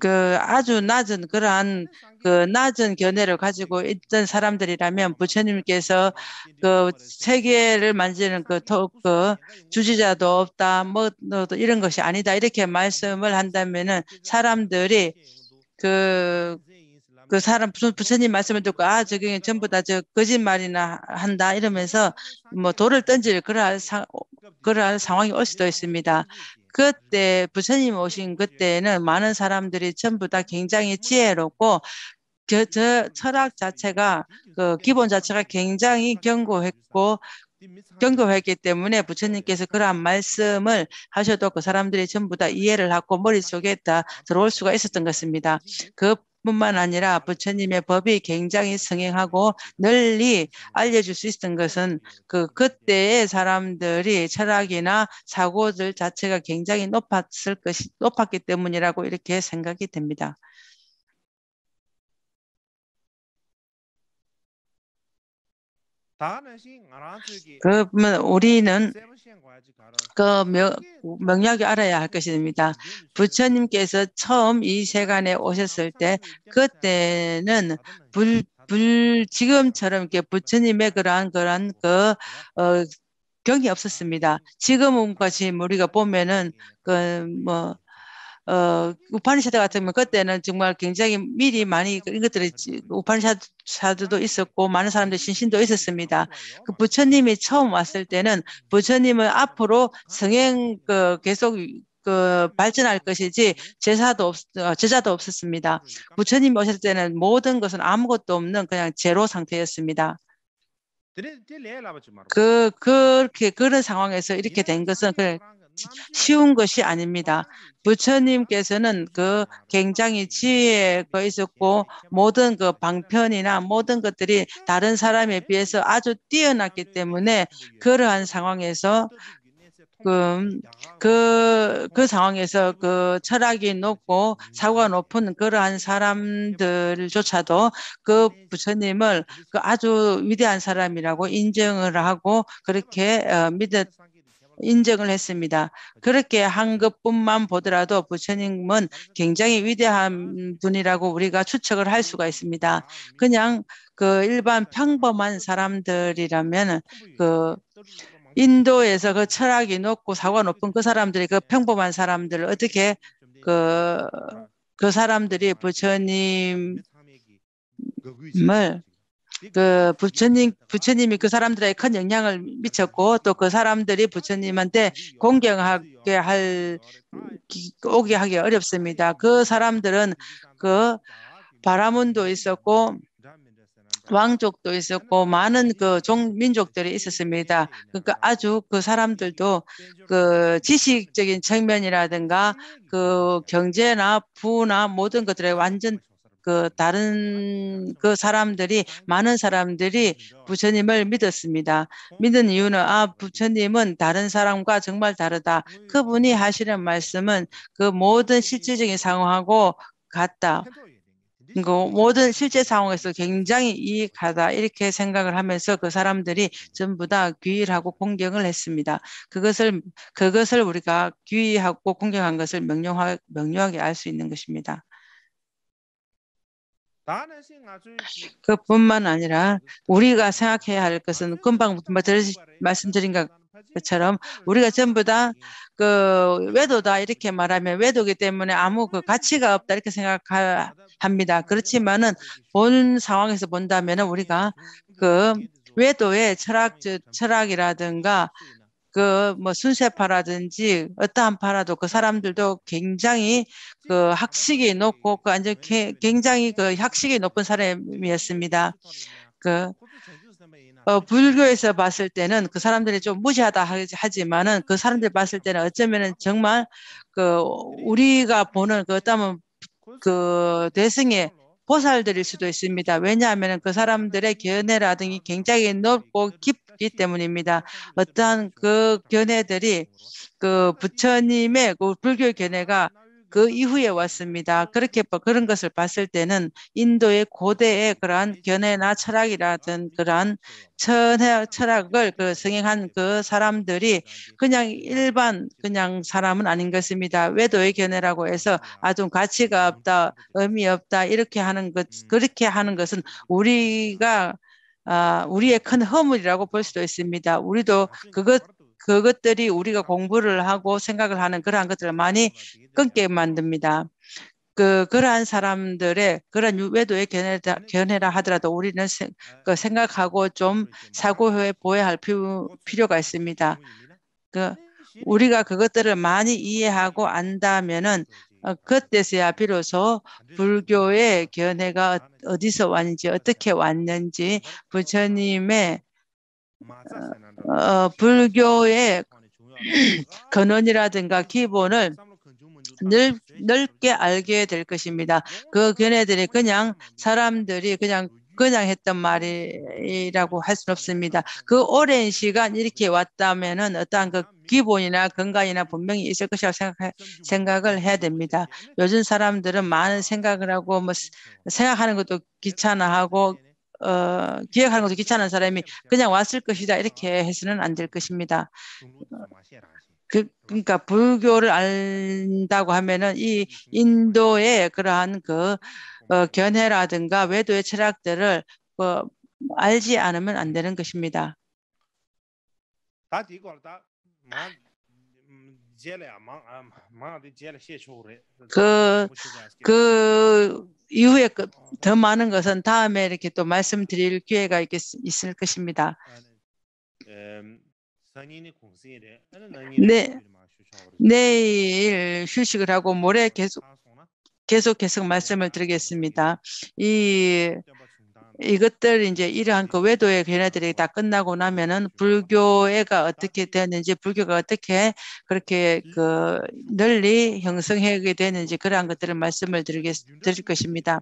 그 아주 낮은 그러한 그 낮은 견해를 가지고 있던 사람들이라면 부처님께서 그 세계를 만지는 그, 토, 그 주지자도 없다 뭐 이런 것이 아니다 이렇게 말씀을 한다면은 사람들이 그그 사람 부처님 말씀을 듣고 아 저게 전부 다 저 거짓말이나 한다 이러면서 뭐 돌을 던질 그러한 사, 그러한 상황이 올 수도 있습니다. 그때 부처님 오신 그때는 많은 사람들이 전부 다 굉장히 지혜롭고 저, 저 철학 자체가 그 기본 자체가 굉장히 견고했고 경고했기 때문에 부처님께서 그러한 말씀을 하셔도 그 사람들이 전부 다 이해를 하고 머릿속에 다 들어올 수가 있었던 것입니다. 그 뿐만 아니라 부처님의 법이 굉장히 성행하고 널리 알려줄 수 있었던 것은 그 그때의 사람들이 철학이나 사고들 자체가 굉장히 높았을 것이 높았기 때문이라고 이렇게 생각이 됩니다. 그러면 우리는 그 명, 명확히 알아야 할 것입니다. 부처님께서 처음 이 세간에 오셨을 때 그때는 불, 불 지금처럼 이렇게 부처님의 그러한 그러한 그 어, 경이 없었습니다. 지금 까지 음, 우리가 보면은 음, 음, 그뭐 어, 우파니샤드 같은 경우 그때는 정말 굉장히 미리 많이 그 이것들이 우파니샤드도 있었고 많은 사람들 신신도 있었습니다. 그 부처님이 처음 왔을 때는 부처님은 앞으로 성행 그 계속 그 발전할 것이지 제사도 없 어, 제자도 없었습니다. 부처님 오실 때는 모든 것은 아무것도 없는 그냥 제로 상태였습니다. 그 그렇게 그런 상황에서 이렇게 된 것은 그 쉬운 것이 아닙니다. 부처님께서는 그 굉장히 지혜가 있었고 모든 그 방편이나 모든 것들이 다른 사람에 비해서 아주 뛰어났기 때문에 그러한 상황에서 그, 그, 그 상황에서 그 철학이 높고 사고가 높은 그러한 사람들조차도 그 부처님을 그 아주 위대한 사람이라고 인정을 하고 그렇게 어, 믿었, 인정을 했습니다. 그렇게 한 것뿐만 보더라도 부처님은 굉장히 위대한 분이라고 우리가 추측을 할 수가 있습니다. 그냥 그 일반 평범한 사람들이라면 그 인도에서 그 철학이 높고 사고가 높은 그 사람들이 그 평범한 사람들 어떻게 그, 그 사람들이 부처님을 그 부처님 부처님이 그 사람들에게 큰 영향을 미쳤고 또 그 사람들이 부처님한테 공경하게 할 오게 하기 어렵습니다. 그 사람들은 그 바라문도 있었고 왕족도 있었고 많은 그종 민족들이 있었습니다. 그러니까 아주 그 사람들도 그 지식적인 측면이라든가 그 경제나 부나 모든 것들에 완전 그 다른 그 사람들이 많은 사람들이 부처님을 믿었습니다. 믿은 이유는 아 부처님은 다른 사람과 정말 다르다. 그분이 하시는 말씀은 그 모든 실질적인 상황하고 같다. 그 모든 실제 상황에서 굉장히 이익하다 이렇게 생각을 하면서 그 사람들이 전부 다 귀의하고 공경을 했습니다. 그것을 그것을 우리가 귀의하고 공경한 것을 명령하, 명료하게 알 수 있는 것입니다. 그뿐만 아니라 우리가 생각해야 할 것은 금방 말씀드린 것처럼 우리가 전부 다그 예. 외도다 이렇게 말하면 외도기 때문에 아무 그 가치가 없다 이렇게 생각합니다. 그렇지만은 본 상황에서 본다면은 우리가 예. 그 그러니까 외도의 철학 철학이라든가 그뭐 순세파라든지 어떠한 파라도 그 사람들도 굉장히 그 학식이 높고 그 완전 굉장히 그 학식이 높은 사람이었습니다. 그 어, 불교에서 봤을 때는 그 사람들이 좀 무시하다 하지만은 그사람들 봤을 때는 어쩌면은 정말 그 우리가 보는 그 어떤 그 대승의 보살들일 수도 있습니다. 왜냐하면 그 사람들의 견해라든지 굉장히 높고깊 없기 때문입니다. 어떠한 그, 그 견해들이 그 부처님의 그 불교 견해가 그 이후에 왔습니다. 그렇게 뭐 그런 것을 봤을 때는 인도의 고대의 그러한 견해나 철학이라든 그러한 철, 철학을 그 성행한 그 사람들이 그냥 일반 그냥 사람은 아닌 것입니다. 외도의 견해라고 해서 아주 가치가 없다, 의미 없다 이렇게 하는 것 그렇게 하는 것은 우리가 아, 우리의 큰 허물이라고 볼 수도 있습니다. 우리도 그것 그것들이 우리가 공부를 하고 생각을 하는 그러한 것들을 많이 끊게 만듭니다. 그 그러한 사람들의 그런 외도의 견해라, 견해라 하더라도 우리는 생, 그 생각하고 좀 사고해 보여야 할 필요, 필요가 있습니다. 그 우리가 그것들을 많이 이해하고 안다면은 어, 그때서야 비로소 불교의 견해가 어, 어디서 왔는지 어떻게 왔는지 부처님의 어, 어 불교의 근원이라든가 기본을 넓게 알게 될 것입니다. 그 견해들이 그냥 사람들이 그냥 그냥 했던 말이라고 할 수는 없습니다. 그 오랜 시간 이렇게 왔다면은 어떠한 그 기본이나 건강이나 분명히 있을 것이라고 생각, 을 해야 됩니다. 요즘 사람들은 많은 생각을 하고 뭐 생각하는 것도 귀찮아하고 어, 기획하는 것도 귀찮은 사람이 그냥 왔을 것이다 이렇게 해서는 안 될 것입니다. 그, 그러니까 불교를 안다고 하면은 이 인도의 그러한 그 어, 견해라든가 외도의 철학들을 어, 알지 않으면 안 되는 것입니다. 음, 아, 그, 그 이후에 그 더 많은 것은 다음에 이렇게 또 말씀드릴 기회가 있겠, 있을 것입니다. 네, 음, 네. 내일 휴식을 하고 모레 계속 아, 계속 계속 말씀을 드리겠습니다. 이 이것들 이제 이러한 그 외도의 견해들이 다 끝나고 나면은 불교애가 어떻게 되었는지 불교가 어떻게 그렇게 그 널리 형성하게 되는지 그러한 것들을 말씀을 드리겠, 드릴 것입니다.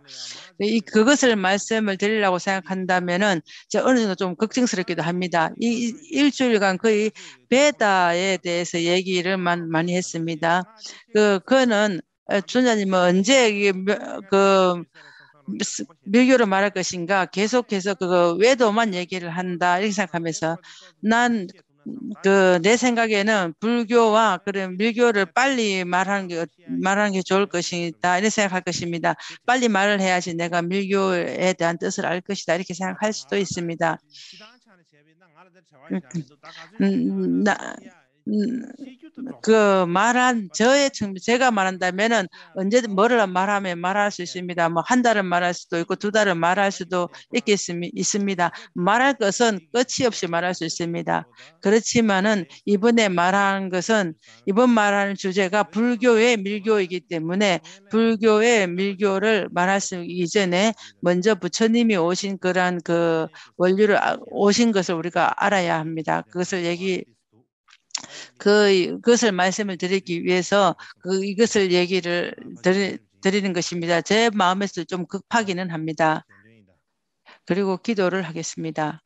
이 그것을 말씀을 드리려고 생각한다면은 제 어느 정도 좀 걱정스럽기도 합니다. 이 일주일간 거의 베다에 대해서 얘기를 많이 했습니다. 그 그는 주자님 뭐 언제 그 밀교로 말할 것인가 계속해서 그거 외도만 얘기를 한다 이렇게 생각하면서 난 그 내 생각에는 불교와 그런 밀교를 빨리 말하는 게 말하는 게 좋을 것이다 이렇게 생각할 것입니다. 빨리 말을 해야지 내가 밀교에 대한 뜻을 알 것이다 이렇게 생각할 수도 있습니다. 음, 음 나, 음, 그 말한 저의 측면 제가 말한다면은 언제든 뭐를 말하면 말할 수 있습니다. 뭐 한 달은 말할 수도 있고 두 달은 말할 수도 있겠습니다. 말할 것은 끝이 없이 말할 수 있습니다. 그렇지만은 이번에 말한 것은 이번 말하는 주제가 불교의 밀교이기 때문에 불교의 밀교를 말할 수 이전에 먼저 부처님이 오신 그런 그 원리를 아, 오신 것을 우리가 알아야 합니다. 그것을 얘기 그, 그것을 말씀을 드리기 위해서 그, 이것을 얘기를 드리, 드리는 것입니다. 제 마음에서 좀 급하기는 합니다. 그리고 기도를 하겠습니다.